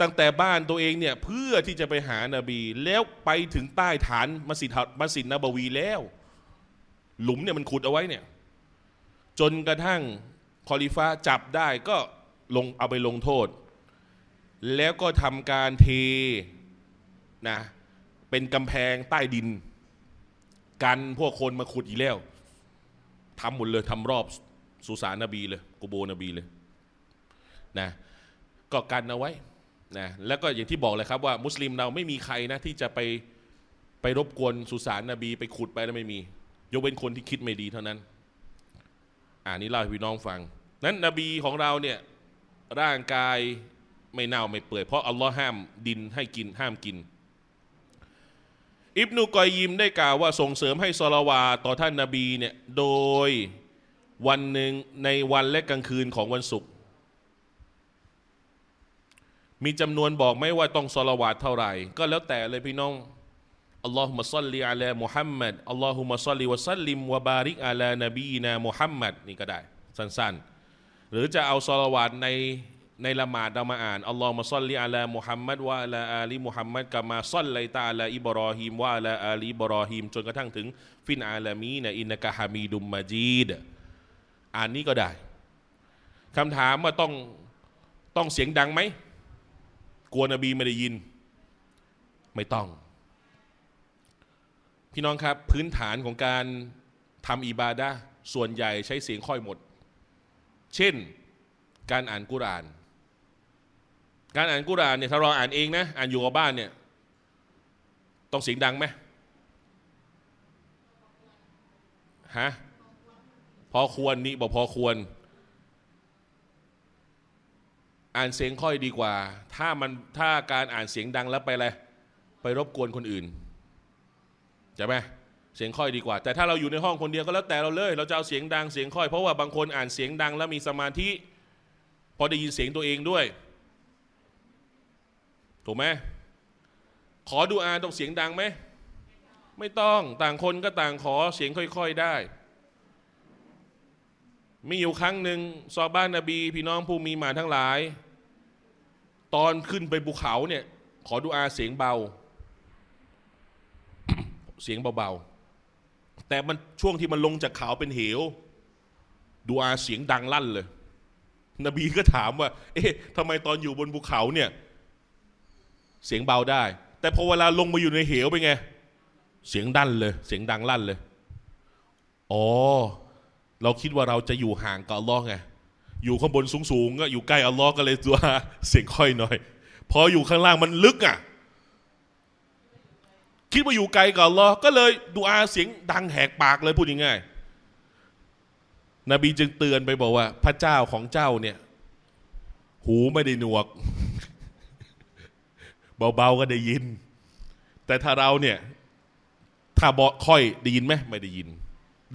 ตั้งแต่บ้านตัวเอง เนี่ย เพื่อที่จะไปหานาบี แล้วไปถึง ใต้ฐานมัสยิดมัสยิดนบวีแล้ว หลุม เนี่ย มันขุดเอาไว้ เนี่ย จนกระทั่งคอลิฟ้าจับได้ก็ลงเอาไปลงโทษ แล้วก็ทำการเทนะ เป็นกำแพงใต้ดินกันพวกคนมาขุดอีกแล้วทำหมดเลยทำรอบสุสานนบีเลยกูโบนบีเลยนะก็กันเอาไว้นะแล้วก็อย่างที่บอกเลยครับว่า มุสลิมเราไม่มีใครนะ ที่จะไปไปรบกวนสุสานนบี ไปขุดไปแล้วไม่มี ยกเว้นคนที่คิดไม่ดีเท่านั้น อ่านี่เล่าให้พี่น้องฟัง นั้นนบีของเราเนี่ยร่างกายไม่เน่าไม่เปื่อยเพราะอัลลอฮ์ห้ามดินให้กินห้ามกิน อิบนุกอยยิมได้กล่าวว่าส่งเสริมให้ซอลาวาต่อท่านนาบีเนี่ยโดยวันหนึ่งในวันและกลางคืนของวันศุกร์มีจำนวนบอกไม่ว่าต้องสละวาดเท่าไหร่ก็แล้วแต่เลยพี่น้องอัลลอฮุมะซัลลิอะลามุฮัมมัดอัลลอฮุมะซัลลิวะซัลลิมวะบาริกอะลานบีนามุฮัมมัดนี่ก็ได้ สั้นๆ หรือจะเอาสละวาดในในละหมาดเรามาอ่านอัลลอฮุมะซัลลิอะลามุฮัมมัดวะลาอาลีมุฮัมมัดกามาซัลลัยตาอะลาอิบรอฮิมวะะลาอาลีบรอฮิมจนกระทั่งถึงฟินอาลามีนะอินนะกะฮามีดุมมาจีดอ่านนี้ก็ได้คำถามว่าต้อง ต้องเสียงดังไหมกลัวนบีไม่ได้ยิน ไม่ต้อง พี่น้องครับพื้นฐานของการทำอิบาดะส่วนใหญ่ใช้เสียงค่อยหมด เช่นการอ่านกุราน การอ่านกุรานเนี่ยถ้าเราอ่านเองนะอ่านอยู่กับบ้านเนี่ยต้องเสียงดังไหมฮะพอควรนี่บอกพอควร อ่านเสียงค่อยดีกว่า ถ้ามันถ้าการอ่านเสียงดังแล้วไปอะไรไปรบกวนคนอื่นใช่ไหมเสียงค่อยดีกว่า แต่ถ้าเราอยู่ในห้องคนเดียว ก็แล้วแต่เราเลย เราจะเอาเสียงดังเสียงค่อยเพราะว่าบางคน อ่านเสียงดังแล้วมีสมาธิพอได้ยินเสียงตัวเองด้วย ถูกไหมขอดูอาต้องเสียงดังไหมไม่ต้องต่างคนก็ต่างขอเสียงค่อย ๆได้มีอยู่ครั้งหนึ่งซอบ้านนบี พี่น้องผู้มีมาทั้งหลาย ตอนขึ้นไปภูเขาเนี่ย ขอดูอาเสียงเบา เสียงเบาๆ แต่มันช่วงที่มันลงจากเขาเป็นเหวดูอาเสียงดัง ลั่นเลย นบีก็ถามว่า เอ๊ะทำไมตอนอยู่บนภูเขาเนี่ย เสียงเบาได้ แต่พอเวลาลงมาอยู่ในเหวไปไง เสียงดันเลย เสียงดังลั่นเลยอ๋อเราคิดว่าเราจะอยู่ห่างกับอัลลอฮ์ไง อยู่ข้างบนสูงๆก็อยู่ใกล้อัลลอฮ์ก็เลยตัวเสียงค่อยหน่อย พออยู่ข้างล่างมันลึกอ่ะ คิดว่าอยู่ไกลกับอัลลอฮ์ก็เลยดูอาเสียง ดังแหกปากเลยพูดง่ายๆนบีจึงเตือนไปบอกว่าพระเจ้าของเจ้าเนี่ยหูไม่ได้หนวก เบาๆก็ได้ยิน แต่ถ้าเราเนี่ยถ้าบอกค่อยได้ยินไหมไม่ได้ยิน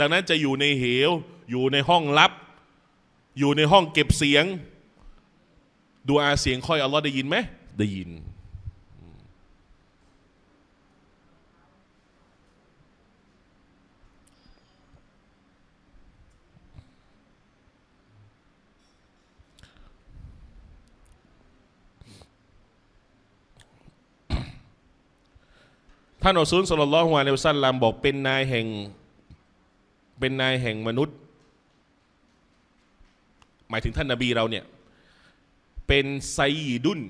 ดังนั้นจะอยู่ในเหว อยู่ในห้องลับ อยู่ในห้องเก็บเสียง ดูอาเสียงค่อย อัลลอฮ์ได้ยินไหม ได้ยิน ท่านอัลซุลสลลัลอฮุอะลัยวซัลลัมบอกเป็นนายแห่งเป็นนายแห่งมนุษย์ หมายถึงท่านนาบีเราเนี่ย เป็นไซดุน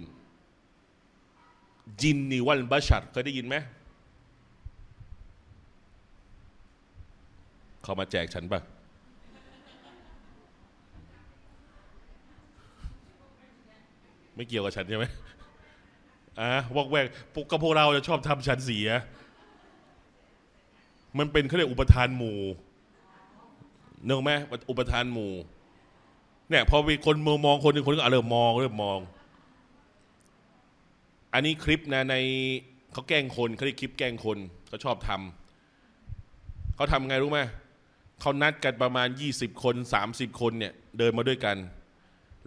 จินนิวันบาชัดเคยได้ยินไหม เขามาแจกฉันปะไม่เกี่ยวกับฉันใช่ไหมอ่ะวอกแวกปุกกะโพวกเราจะชอบทำฉันเสีย มันเป็นเขาเรียกอุปทานหมู่นึ่งไหมอุปทานหมู่เนี่ยพอมีคนมือมองคนหนึ่งคนก็เริ่มมองเริ่มมอง อันนี้คลิปนะในเขาแกล้งคนเขาเรียกคลิปแกล้งคนเขาชอบทำเขาทำไงรู้ไหมเขานัดกันประมาณ20คน30คนเนี่ยเดินมาด้วยกัน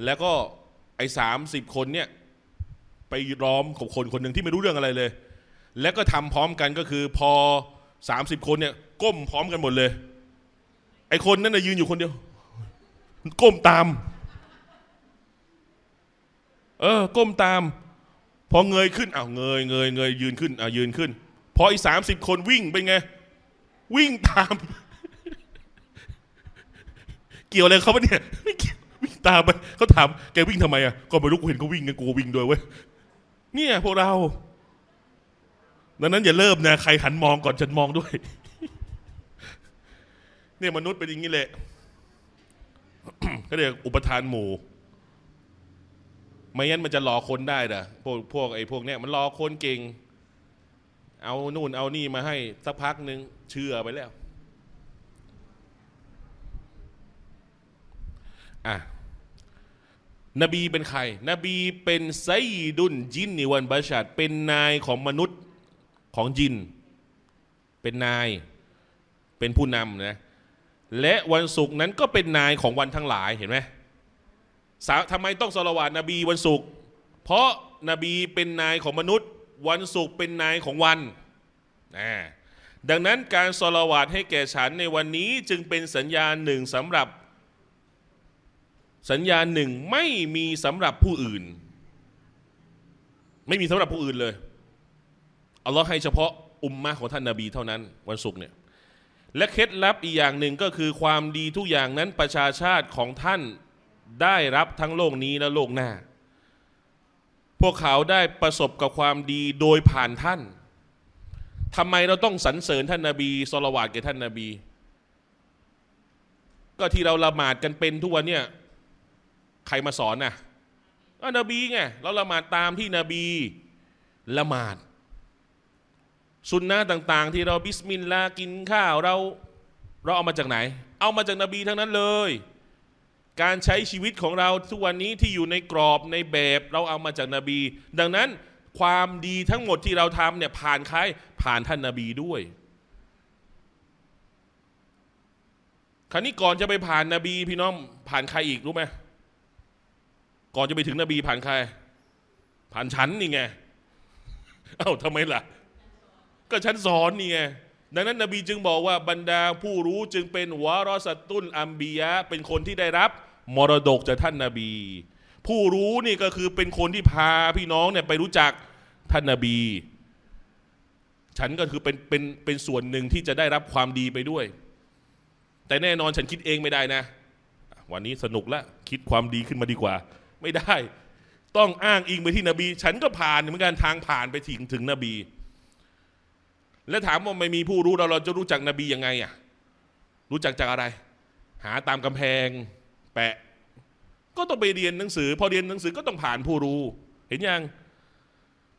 แล้วก็ไอ้สามสิบคนเนี่ยไปล้อมกับคนคนหนึ่งที่ไม่รู้เรื่องอะไรเลย แล้วก็ทำพร้อมกันก็คือพอ30คนเนี่ยก้มพร้อมกันหมดเลยอ้คน นั่นน่ะยืนอยู่คนเดียวก้มตาม เออ ก้มตาม พอเงยขึ้นอ้าวเงยเงยเงยยืนขึ้นอ้าวยืนขึ้นพออีสามสิบคนวิ่งเป็นไงวิ่งตามเกี่ยวอะไรเขาปะเนี่ยไม่เกี่ยววิ่งตามไปเขาถามแกวิ่งทำไมอ่ะก็ไม่รู้กูเห็นเขาวิ่งไงกูวิ่งด้วยเว้ยเนี่ย พวกเราดังนั้นอย่าเริ่มนะ ใครหันมองก่อนฉันมองด้วยเนี่ยมนุษย์เป็นอย่างนี้แหละก็เรียกอุปทานหมู่ไม่งั้นมันจะหลอคนได้นอพวกพวกไอ้พวกเนี้ยมันหลอคนเก่งเอานู่น เอานี่มาให้สักพักหนึ่งเชื่อไปแล้วอ่ะนบีเป็นใคร นบีเป็นไซดุนจินนิวันบาชาดเป็นนายของมนุษย์ของจิน เป็นนายเป็นผู้นำนะและวันศุกร์นั้นก็เป็นนายของวันทั้งหลายเห็นไหมทำไมต้องสละวานนบีวันศุกร์เพราะนบีเป็นนายของมนุษย์ วันศุกร์เป็นนายของวันนะดังนั้นการสละวานให้แก่ฉันในวันนี้จึงเป็นสัญญาณหนึ่งสำหรับสัญญาณหนึ่งไม่มีสำหรับผู้อื่น ไม่มีสำหรับผู้อื่นเลยอัลลอฮ์ให้เฉพาะอุมมะของท่านนาบีเท่านั้นวันศุกร์เนี่ยและเคล็ดลับอีกอย่างหนึ่งก็คือความดีทุกอย่างนั้นประชาชาติของท่านได้รับทั้งโลกนี้และโลกหน้า พวกเขาได้ประสบกับความดีโดยผ่านท่าน ทำไมเราต้องสรรเสริญท่านนาบีสลตวาดแก่ท่านนาบี ก็ที่เราละหมาดกันเป็นทุกวันเนี่ย ใครมาสอนนะอ่ะนบีไง เราละหมาดตามที่นบี ละหมาดสุนนะต่าง ๆ ที่เราบิสมิลลากินข้าวเราเราเอามาจากไหน เอามาจากนบีทั้งนั้นเลย การใช้ชีวิตของเราทุกวันนี้ที่อยู่ในกรอบในแบบเราเอามาจากนบี ดังนั้นความดีทั้งหมดที่เราทำเนี่ยผ่านใครผ่านท่านนาบีด้วย ครั้นี้ก่อนจะไปผ่านนาบีพี่น้องผ่านใครอีกรู้ไหมก่อนจะไปถึงนบีผ่านใคร ผ่านฉันนี่ไง เอา้าทำไมล่ะก็ฉันสอนนี่ไง ดังนั้นนบีจึงบอกว่าบรรดาผู้รู้จึงเป็นวารสตุนอัมบียะเป็นคนที่ได้รับมรดกจากท่านนาบี ผู้รู้นี่ก็คือเป็นคนที่พาพี่น้องเนี่ยไปรู้จักท่านนาบี ฉันก็คือเป็นเป็นเป็นส่วนหนึ่งที่จะได้รับความดีไปด้วย แต่แน่นอนฉันคิดเองไม่ได้นะ วันนี้สนุกละคิดความดีขึ้นมาดีกว่า ไม่ได้ ต้องอ้างอิงไปที่นบี ฉันก็ผ่านเหมือนกันทางผ่านไปถึงถึงนบีแล้วถามว่าไม่มีผู้รู้เราเราจะรู้จักนบียังไงอ่ะรู้จักจากอะไร หาตามกำแพง แปะ ก็ต้องไปเรียนหนังสือ พอเรียนหนังสือก็ต้องผ่านผู้รู้เห็นยัง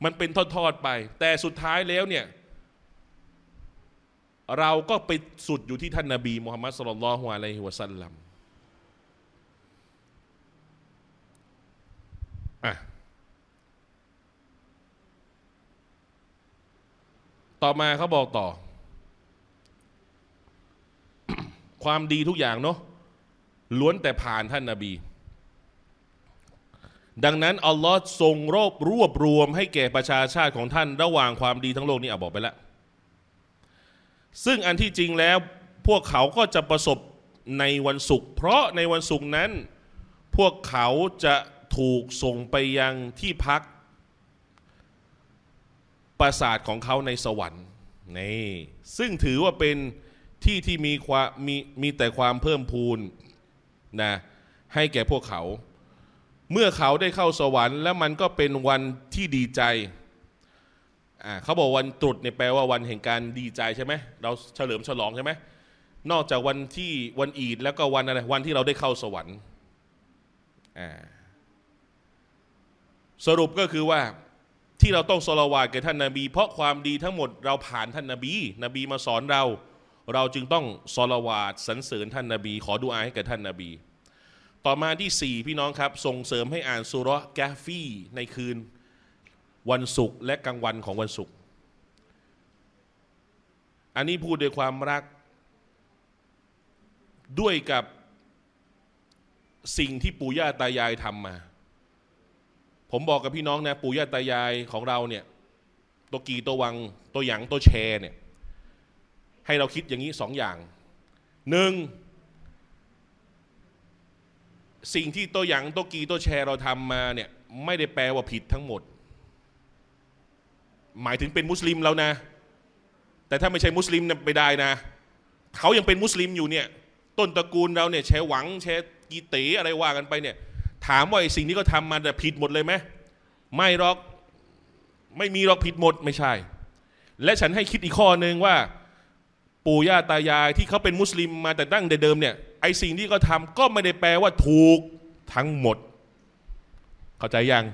มันเป็นทอด ๆ ไป แต่สุดท้ายแล้วเนี่ยเราก็ไปสุดอยู่ที่ท่านนาบีมุฮัมมัดสุลลัลฮวาลัยฮิวซสัลลัมอ่ะต่อมาเขาบอกต่อ ความดีทุกอย่างเนาะล้วนแต่ผ่านท่านนาบี ดังนั้นอัลลอฮ์ทรงรบรวบรวมให้แก่ประชาชาติของท่านระหว่างความดีทั้งโลกนี้อ่ะบอกไปแล้ว ซึ่งอันที่จริงแล้วพวกเขาก็จะประสบในวันศุกร์เพราะในวันศุกร์นั้น พวกเขาจะถูกส่งไปยังที่พักปราสาทของเขาในสวรรค์นี่ซึ่งถือว่าเป็นที่ที่มีความมีมีแต่ความเพิ่มพูนนะให้แก่พวกเขา เมื่อเขาได้เข้าสวรรค์แล้วมันก็เป็นวันที่ดีใจอ่าเขาบอกวันตรุษเนี่ยแปลว่าวันแห่งการดีใจใช่ไหมเราเฉลิมฉลองใช่ไหมนอกจากวันที่วันอีด แล้วก็วันอะไรวันที่เราได้เข้าสวรรค์อ่าสรุปก็คือว่าที่เราต้องสละวาดแก่ท่านนาบี เพราะความดีทั้งหมดเราผ่านท่านนาบี นบีมาสอนเรา เราจึงต้องสละวาดสรรเสริญท่านนาบี ขอดูอาให้แก่ท่านนาบี ต่อมาที่4พี่น้องครับส่งเสริมให้อ่านสุรกาฟีในคืนวันศุกร์และกลางวันของวันศุกร์อันนี้พูดด้วยความรัก ด้วยกับสิ่งที่ปู่ย่าตายายทำมาผมบอกกับพี่น้องนะปู่ย่าตายายของเราเนี่ยตัวกีตัววังตัวหยางตัวแชเนี่ยให้เราคิดอย่างนี้สองอย่างหนึ่งสิ่งที่ตัวหยางตัวกีตัวแชร์เราทำมาเนี่ยไม่ได้แปลว่าผิดทั้งหมด หมายถึงเป็นมุสลิมแล้วนะ แต่ถ้าไม่ใช่มุสลิมนะไปได้นะเขายังเป็นมุสลิมอยู่เนี่ยต้นตระกูลเราเนี่ยแชร์หวังแชร์กีเตีอะไรว่ากันไปเนี่ยถามว่าไอ้สิ่งนี้ก็ทำมาแต่ผิดหมดเลยไหมไม่หรอกไม่มีหรอกผิดหมดไม่ใช่ และฉันให้คิดอีกข้อหนึ่งว่า ปู่ย่าตายาย ที่เขาเป็นมุสลิมมาแต่ตั้งแต่เดิมเนี่ยไอ้สิ่งที่เขาทาก็ไม่ได้แปลว่าถูกทั้งหมด เข้าใจยัง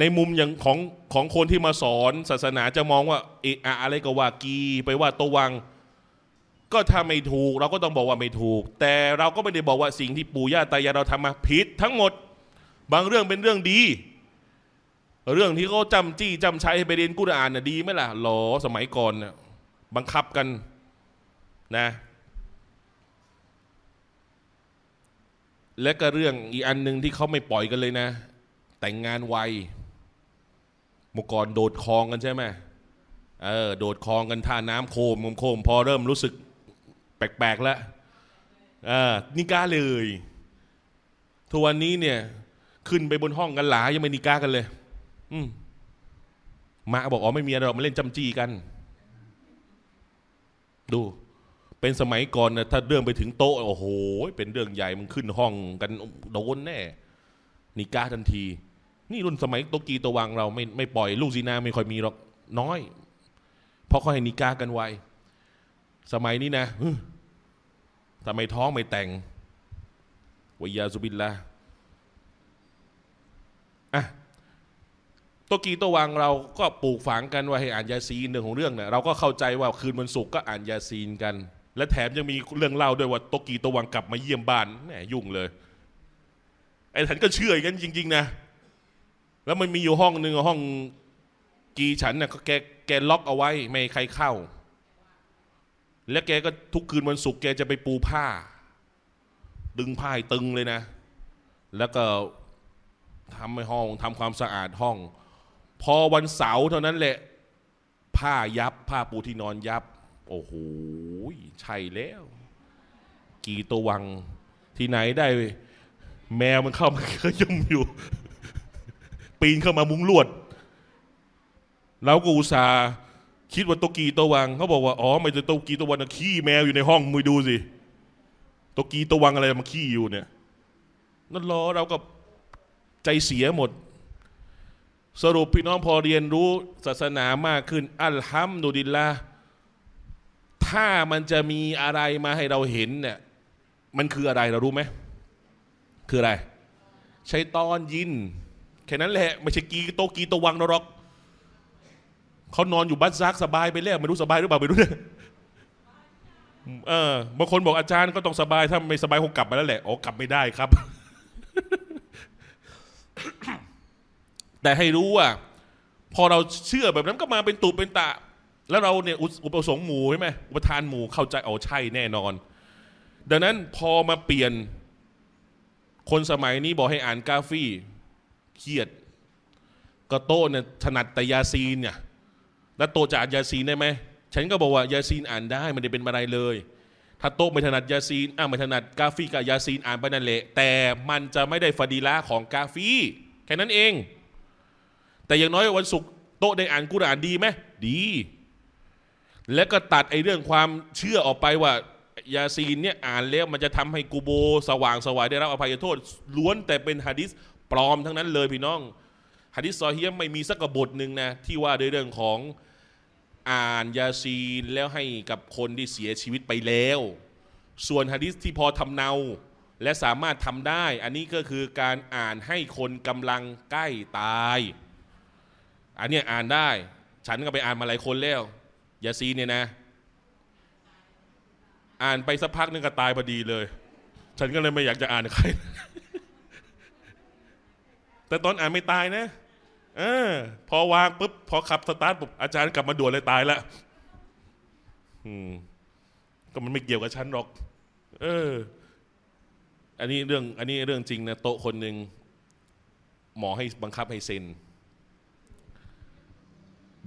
ในมุมอย่างของของคนที่มาสอน ศาสนาจะมองว่าเอะอะไรก็ว่ากีไปว่าตวังก็ถ้าไม่ถูกเราก็ต้องบอกว่าไม่ถูก แต่เราก็ไม่ได้บอกว่าสิ่งที่ปู่ย่าตายายเราทำมาผิดทั้งหมด บางเรื่องเป็นเรื่องดี เรื่องที่เขาจำจี้จำใช้ไปเรียนกุรอานน่ะดีไหมล่ะหรอสมัยก่อนน่ะบังคับกันนะ และก็เรื่องอีกอันหนึ่งที่เขาไม่ปล่อยกันเลยนะ แต่งงานไวมุกรโดดคลองกันใช่ไหมเออโดดคลองกันท่าน้ำโคมโคม พอเริ่มรู้สึกแปลกๆแล้วนิกาเลยทุกวันนี้เนี่ย ขึ้นไปบนห้องกันหลายังไม่นิกากันเลย อืมาบอกอ๋อไม่มีเรามาเล่นจำจีกัน ดู เป็นสมัยก่อนนะถ้าเรื่องไปถึงโต๊ะโอ้โหเป็นเรื่องใหญ่มันขึ้นห้องกัน โดนแน่นิกาทันที นี่รุ่นสมัยโตกีตะวัง เราไม่ไม่ปล่อยลูกซีนาไม่ค่อยมีหรอกน้อยเพราะเขาให้นิกากันไวสมัยนี้นะทำไมท้องไม่แต่งวิยาสุบินละอะตกีตวังเราก็ปลูกฝังกันว่าให้อ่านยาซีนหนึ่งของเรื่องเนี่ยเราก็เข้าใจว่าคืนวันศุกร์ก็อ่านยาซีนกัน และแถมยังมีเรื่องเล่าด้วยว่า ตกีตวังกลับมาเยี่ยมบ้านแหมยุ่งเลยไอ้ฉันก็เชื่อกันจริง ๆ นะ แล้วมันมีอยู่ห้องหนึ่งห้องกีฉันเนี่ะแกแกล็อกเอาไว้ ไม่ใครเข้าและแกก็ทุกคืนวันศุกร์แกจะไปปูผ้า ดึงผ้าตึงเลยนะ แล้วก็ทำให้ห้องทำความสะอาดห้อง พอวันเสาร์เท่านั้นแหละ ผ้ายับผ้าปูที่นอนยับ โอ้โหใช่แล้ว กี่ตัววังที่ไหนได้ แมวมันเข้ามาขยิมอยู่ ปีนเข้ามามุงลวด แล้วกูอุตส่าหคิดว่าตุกีตัววังเขาบอกว่า อ๋อไม่ใช่ตุกีตัววังขี้แมวอยู่ในห้องมืยดูสิตุกีตัววังอะไรมาขี้อยู่เนี่ยนั่นรอเราก็ใจเสียหมด สรุปพี่น้องพอเรียนรู้ศาสนามากขึ้น อัลฮัมดุลิลลาถ้ามันจะมีอะไรมาให้เราเห็นเนี่ย มันคืออะไรเรารู้ไหมคืออะไรใช้ตอนยินแค่นั้นแหละไม่ใช่กีโตกีตวังนรกเขานอนอยู่บัตซักสบายไปแล้วไม่รู้สบายหรือเปล่าไม่รู้เนี่ยเออบางคนบอกอาจารย์ก็ต้องสบายถ้าไม่สบายคงกลับมาแล้วแหละโอ้กลับไม่ได้ครับ แต่ให้รู้ว่า พอเราเชื่อแบบนั้นก็มาเป็นตุเป็นตะ แล้วเราเนี่ยอุปสงค์หมู่ใช่ไหมอุปทานหมู่เข้าใจเอาใช่แน่นอน ดังนั้นพอมาเปลี่ยน คนสมัยนี้บอกให้อ่านกาฟี่เครียดก็โต้เนี่ยถนัดแตยาซีนเนี่ยแล้วโตจะอ่านยาซีนได้ไหม ฉันก็บอกว่า ยาซีนอ่านได้ มันจะเป็นอะไรเลย ถ้าโตไม่ถนัดยาซีนอ่าไม่ถนัดกาฟีกับยาซีนอ่านไปนั่นแหละ แต่มันจะไม่ได้ฟาดีละของกาฟีแค่นั้นเอง แต่อย่างน้อยวันศุกร์โตได้อ่านกุรอานดีไหม ดี แล้วก็ตัดไอ้เรื่องความเชื่อออกไปว่ายาซีนเนี่ยอ่านแล้วมันจะทำให้กูโบสว่างสวายได้รับอภัยโทษล้วนแต่เป็นฮะดิษปลอมทั้งนั้นเลยพี่น้องฮะดิษซอเฮียมไม่มีสักกบทหนึ่งนะที่ว่าด้วยเรื่องของอ่านยาซีนแล้วให้กับคนที่เสียชีวิตไปแล้ว ส่วนฮะดิษที่พอทำเนาและสามารถทำได้ อันนี้ก็คือการอ่านให้คนกำลังใกล้ตาย อันนี้อ่านได้ ฉันก็ไปอ่านมาหลายคนแล้วยาซีเนี่ยนะ อ่านไปสักพักนึงก็ตายพอดีเลย ฉันก็เลยไม่อยากจะอ่านใคร แต่ตอนอ่านไม่ตายนะออพอวางปุ๊บพอขับสตาร์ทปุ๊บอาจารย์กลับมาด่วนเลยตายละอืมก็มันไม่เกี่ยวกับฉันหรอก เออ อันนี้เรื่องอันนี้เรื่องจริงนะโต๊ะคนหนึ่งหมอให้บังคับให้เซ็น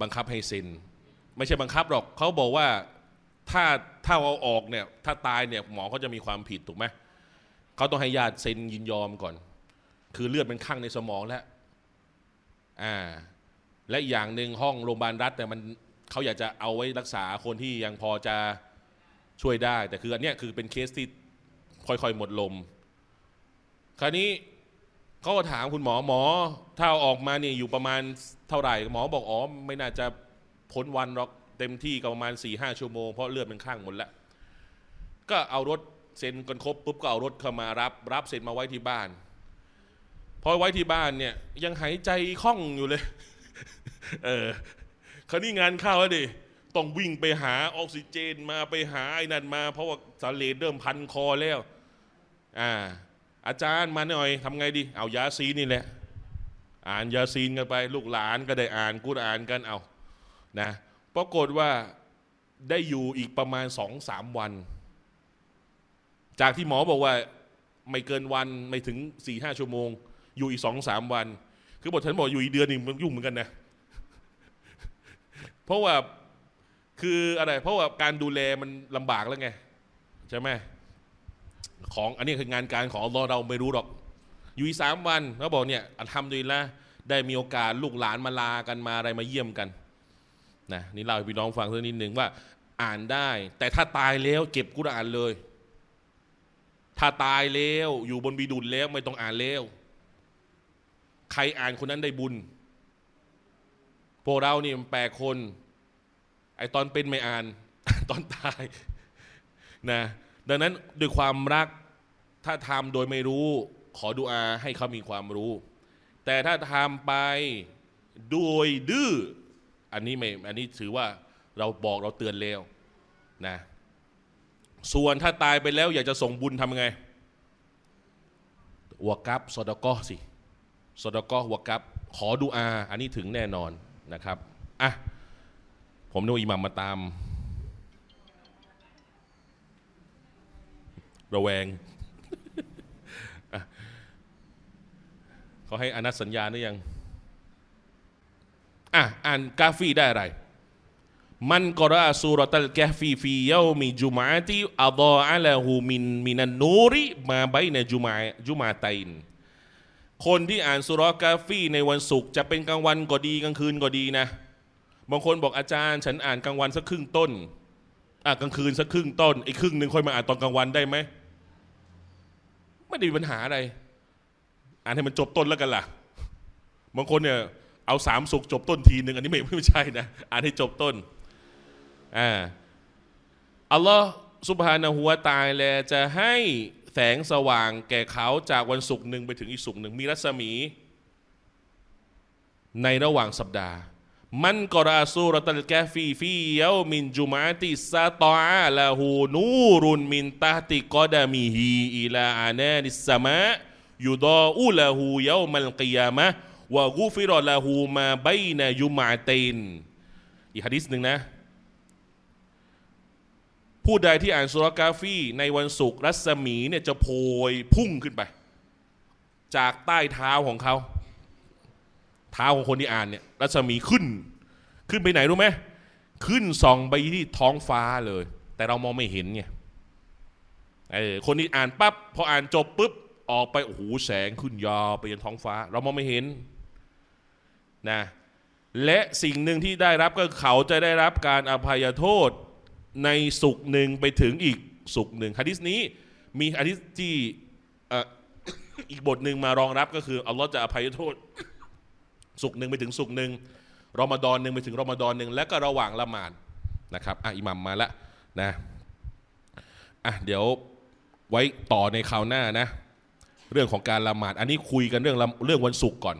บังคับให้เซ็น ไม่ใช่บังคับหรอกเขาบอกว่าถ้าถ้าเอาออกเนี่ย ถ้าตายเนี่ยหมอเขาจะมีความผิดถูกไหมเขาต้องให้ญาติเซ็นยินยอมก่อน คือเลือดมันคั่งในสมองแล้ว่าและอีกอย่างหนึ่งห้องโรงพยาบาลรัฐแต่มันเขาอยากจะเอาไว้รักษาคนที่ยังพอจะช่วยได้ แต่คืออันเนี้ยคือเป็นเคสที่ค่อยๆหมดลม คราวนี้เขาก็ถามคุณหมอหมอถ้าออกมาเนี่ยอยู่ประมาณเท่าไหร่หมอบอกอ๋อไม่น่าจะพ้นวันหรอกเต็มที่ก็ประมาณ4ี่ห้าชั่วโมงเพราะเลือดมันข้างหมดแล้ว ก็เอารถเซ็นกันครบปุ๊บก็เอารถเข้ามารับรับเสร็จมาไว้ที่บ้านพอไว้ที่บ้านเนี่ยยังหายใจคล่องอยู่เลยเออคราวนี้งานเข้าแล้วดิ ต้องวิ่งไปหาออกซิเจนมาไปหาไอ้นั่นมา เพราะว่า สาเลเริ่มพันคอแล้ว อ่าอาจารย์มาหน่อยทำไงดี เอายาซีนี่แหละ อ่านยาซีนกันไป ลูกหลานก็ได้อ่านกูอ่านกันเอา นะ ปรากฏว่าได้อยู่อีกประมาณสองสามวัน จากที่หมอบอกว่า ไม่เกินวันไม่ถึงสี่ห้าชั่วโมงอยู่อีกสองสามวันคือบทฉันบอกอยู่อีกเดือนหนึ่งมันยุ่งเหมือนกันนะเพราะว่าคืออะไร เพราะว่าการดูแลมันลำบากแล้วไงใช่ไหมของอันนี้คืองานการของเราเราไม่รู้หรอก อยู่อีกสามวัน แล้วบอกเนี่ยทำดีละได้มีโอกาสลูกหลานมาลากันมาอะไรมาเยี่ยมกันนะนี่เล่าให้พี่น้องฟังสักนิดหนึ่งว่า อ่านได้ แต่ถ้าตายแล้ว เก็บกุรอานเลย ถ้าตายแล้วอยู่บนบีดุลแล้วไม่ต้องอ่านแล้วใครอ่านคนนั้นได้บุญ พวกเรานี่แปลคน ไอตอนเป็นไม่อ่าน ตอนตาย นะ ดังนั้นด้วยความรักถ้าทำโดยไม่รู้ ขอดุอาให้เขามีความรู้ แต่ถ้าทำไป โดยดื้อ อันนี้ไม่ อันนี้ถือว่าเราบอกเราเตือนแล้วนะ ส่วนถ้าตายไปแล้วอยากจะส่งบุญทำไงวกับสอดก็สิสดกอหัวกับขอดูอาอันนี้ถึงแน่นอนนะครับ อ่ะ ผมนูอิหมัมมาตาม ระแวงเขาให้อนัตสัญญาหรือยังอ่ะ อ่านกาฟีได้อะไร มันกราสุรตัลกาฟีฟีเยามีจุมาติอัลลอฮฺอัลลอฮฺมินมินันนูริมาใบในจุมาจุมาตัยน์คนที่อ่านสุรกาฟีในวันศุกร์จะเป็นกลางวันก็ดีกลางคืนก็ดีนะ บางคนบอกอาจารย์ฉันอ่านกลางวันสักครึ่งต้นอ่ากลางคืนสักครึ่งต้นอีกครึ่งหนึ่งค่อยมาอ่านตอนกลางวันได้ไหม ไม่ได้มีปัญหาอะไร อ่านให้มันจบต้นแล้วกันล่ะ บางคนเนี่ยเอาสามศุกร์จบต้นทีหนึ่งอันนี้ไม่ไม่ใช่ นะ อ่านให้จบต้น อ่าอัลลอฮ์สุบฮานะหัวตายแลจะให้แสงสว่างแก่เขาจากวันศุกร์หนึ่งไปถึงอีกศุกร์หนึ่งมีรัศมี ในระหว่างสัปดาห์ มันกราซูรตัลแกฟีฟีเยามินจุมาติซาตอาลาหูนูรุนมินตาติกอดามีฮีอิลาอานานิสมะยูดออูลาหูเยามัลกิยามะวะกูฟิรอลาหูมาใบนายุมาเตนอีกฮะดิษหนึ่งนะผู้ใดที่อ่านสุรกาฟี ในวันศุกร์รัศมีเนี่ยจะโพยพุ่งขึ้นไป จากใต้เท้าของเขา เท้าของคนที่อ่านเนี่ย รัศมีขึ้นขึ้นไปไหนรู้ไหมขึ้นส่องไปที่ท้องฟ้าเลย แต่เรามองไม่เห็นไงเออคนที่อ่านปับ๊บพออ่านจบปุ๊บออกไปโอ้โหแสงขึ้นยอไปยันท้องฟ้าเรามองไม่เห็นนะและสิ่งหนึ่งที่ได้รับก็เขาจะได้รับการอภัยโทษในสุกหนึ่งไปถึงอีกสุกหนึ่งฮะดิษนี้มีฮะดิษที่อีกบทหนึ่งมารองรับก็คืออัลลอฮ์จะอภัยโทษสุกหนึ่งไปถึงสุกหนึ่งรอมฎอนหนึ่งไปถึงรอมฎอนหนึ่งและก็ระหว่างละหมาดนะครับอ่ะอิหมัมมาละนะอ่ะเดี๋ยวไว้ต่อในคราวหน้านะ เรื่องของการละหมาดอันนี้คุยกันเรื่องเรื่องวันศุกร์ก่อน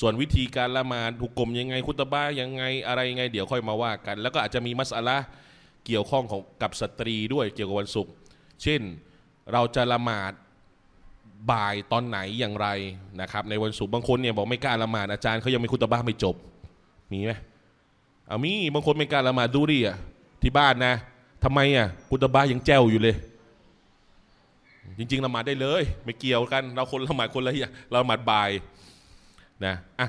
ส่วนวิธีการละหมาดถูกกลมยังไงคุตบ้ายังไงอะไรยังไง เดี๋ยวค่อยมาว่ากัน แล้วก็อาจจะมีมัสอะลาเกี่ยวข้องของกับสตรีด้วยเกี่ยวกับวันศุกร์เช่นเราจะละหมาดบ่ายตอนไหนอย่างไรนะครับ ในวันศุกร์บางคนเนี่ยบอกไม่กล้าละหมาดอาจารย์เขายังไม่คุตบ้าไม่จบมีไหมเอามีบางคนไม่กล้าละหมาดดูดิอ่ะที่บ้านนะ ทำไมอ่ะคุตบ้ายังแจวอยู่เลย จริงๆละหมาดได้เลย ไม่เกี่ยวกัน เราคนละหมาดคนละอย่างละหมาดบ่ายนะอ่ะ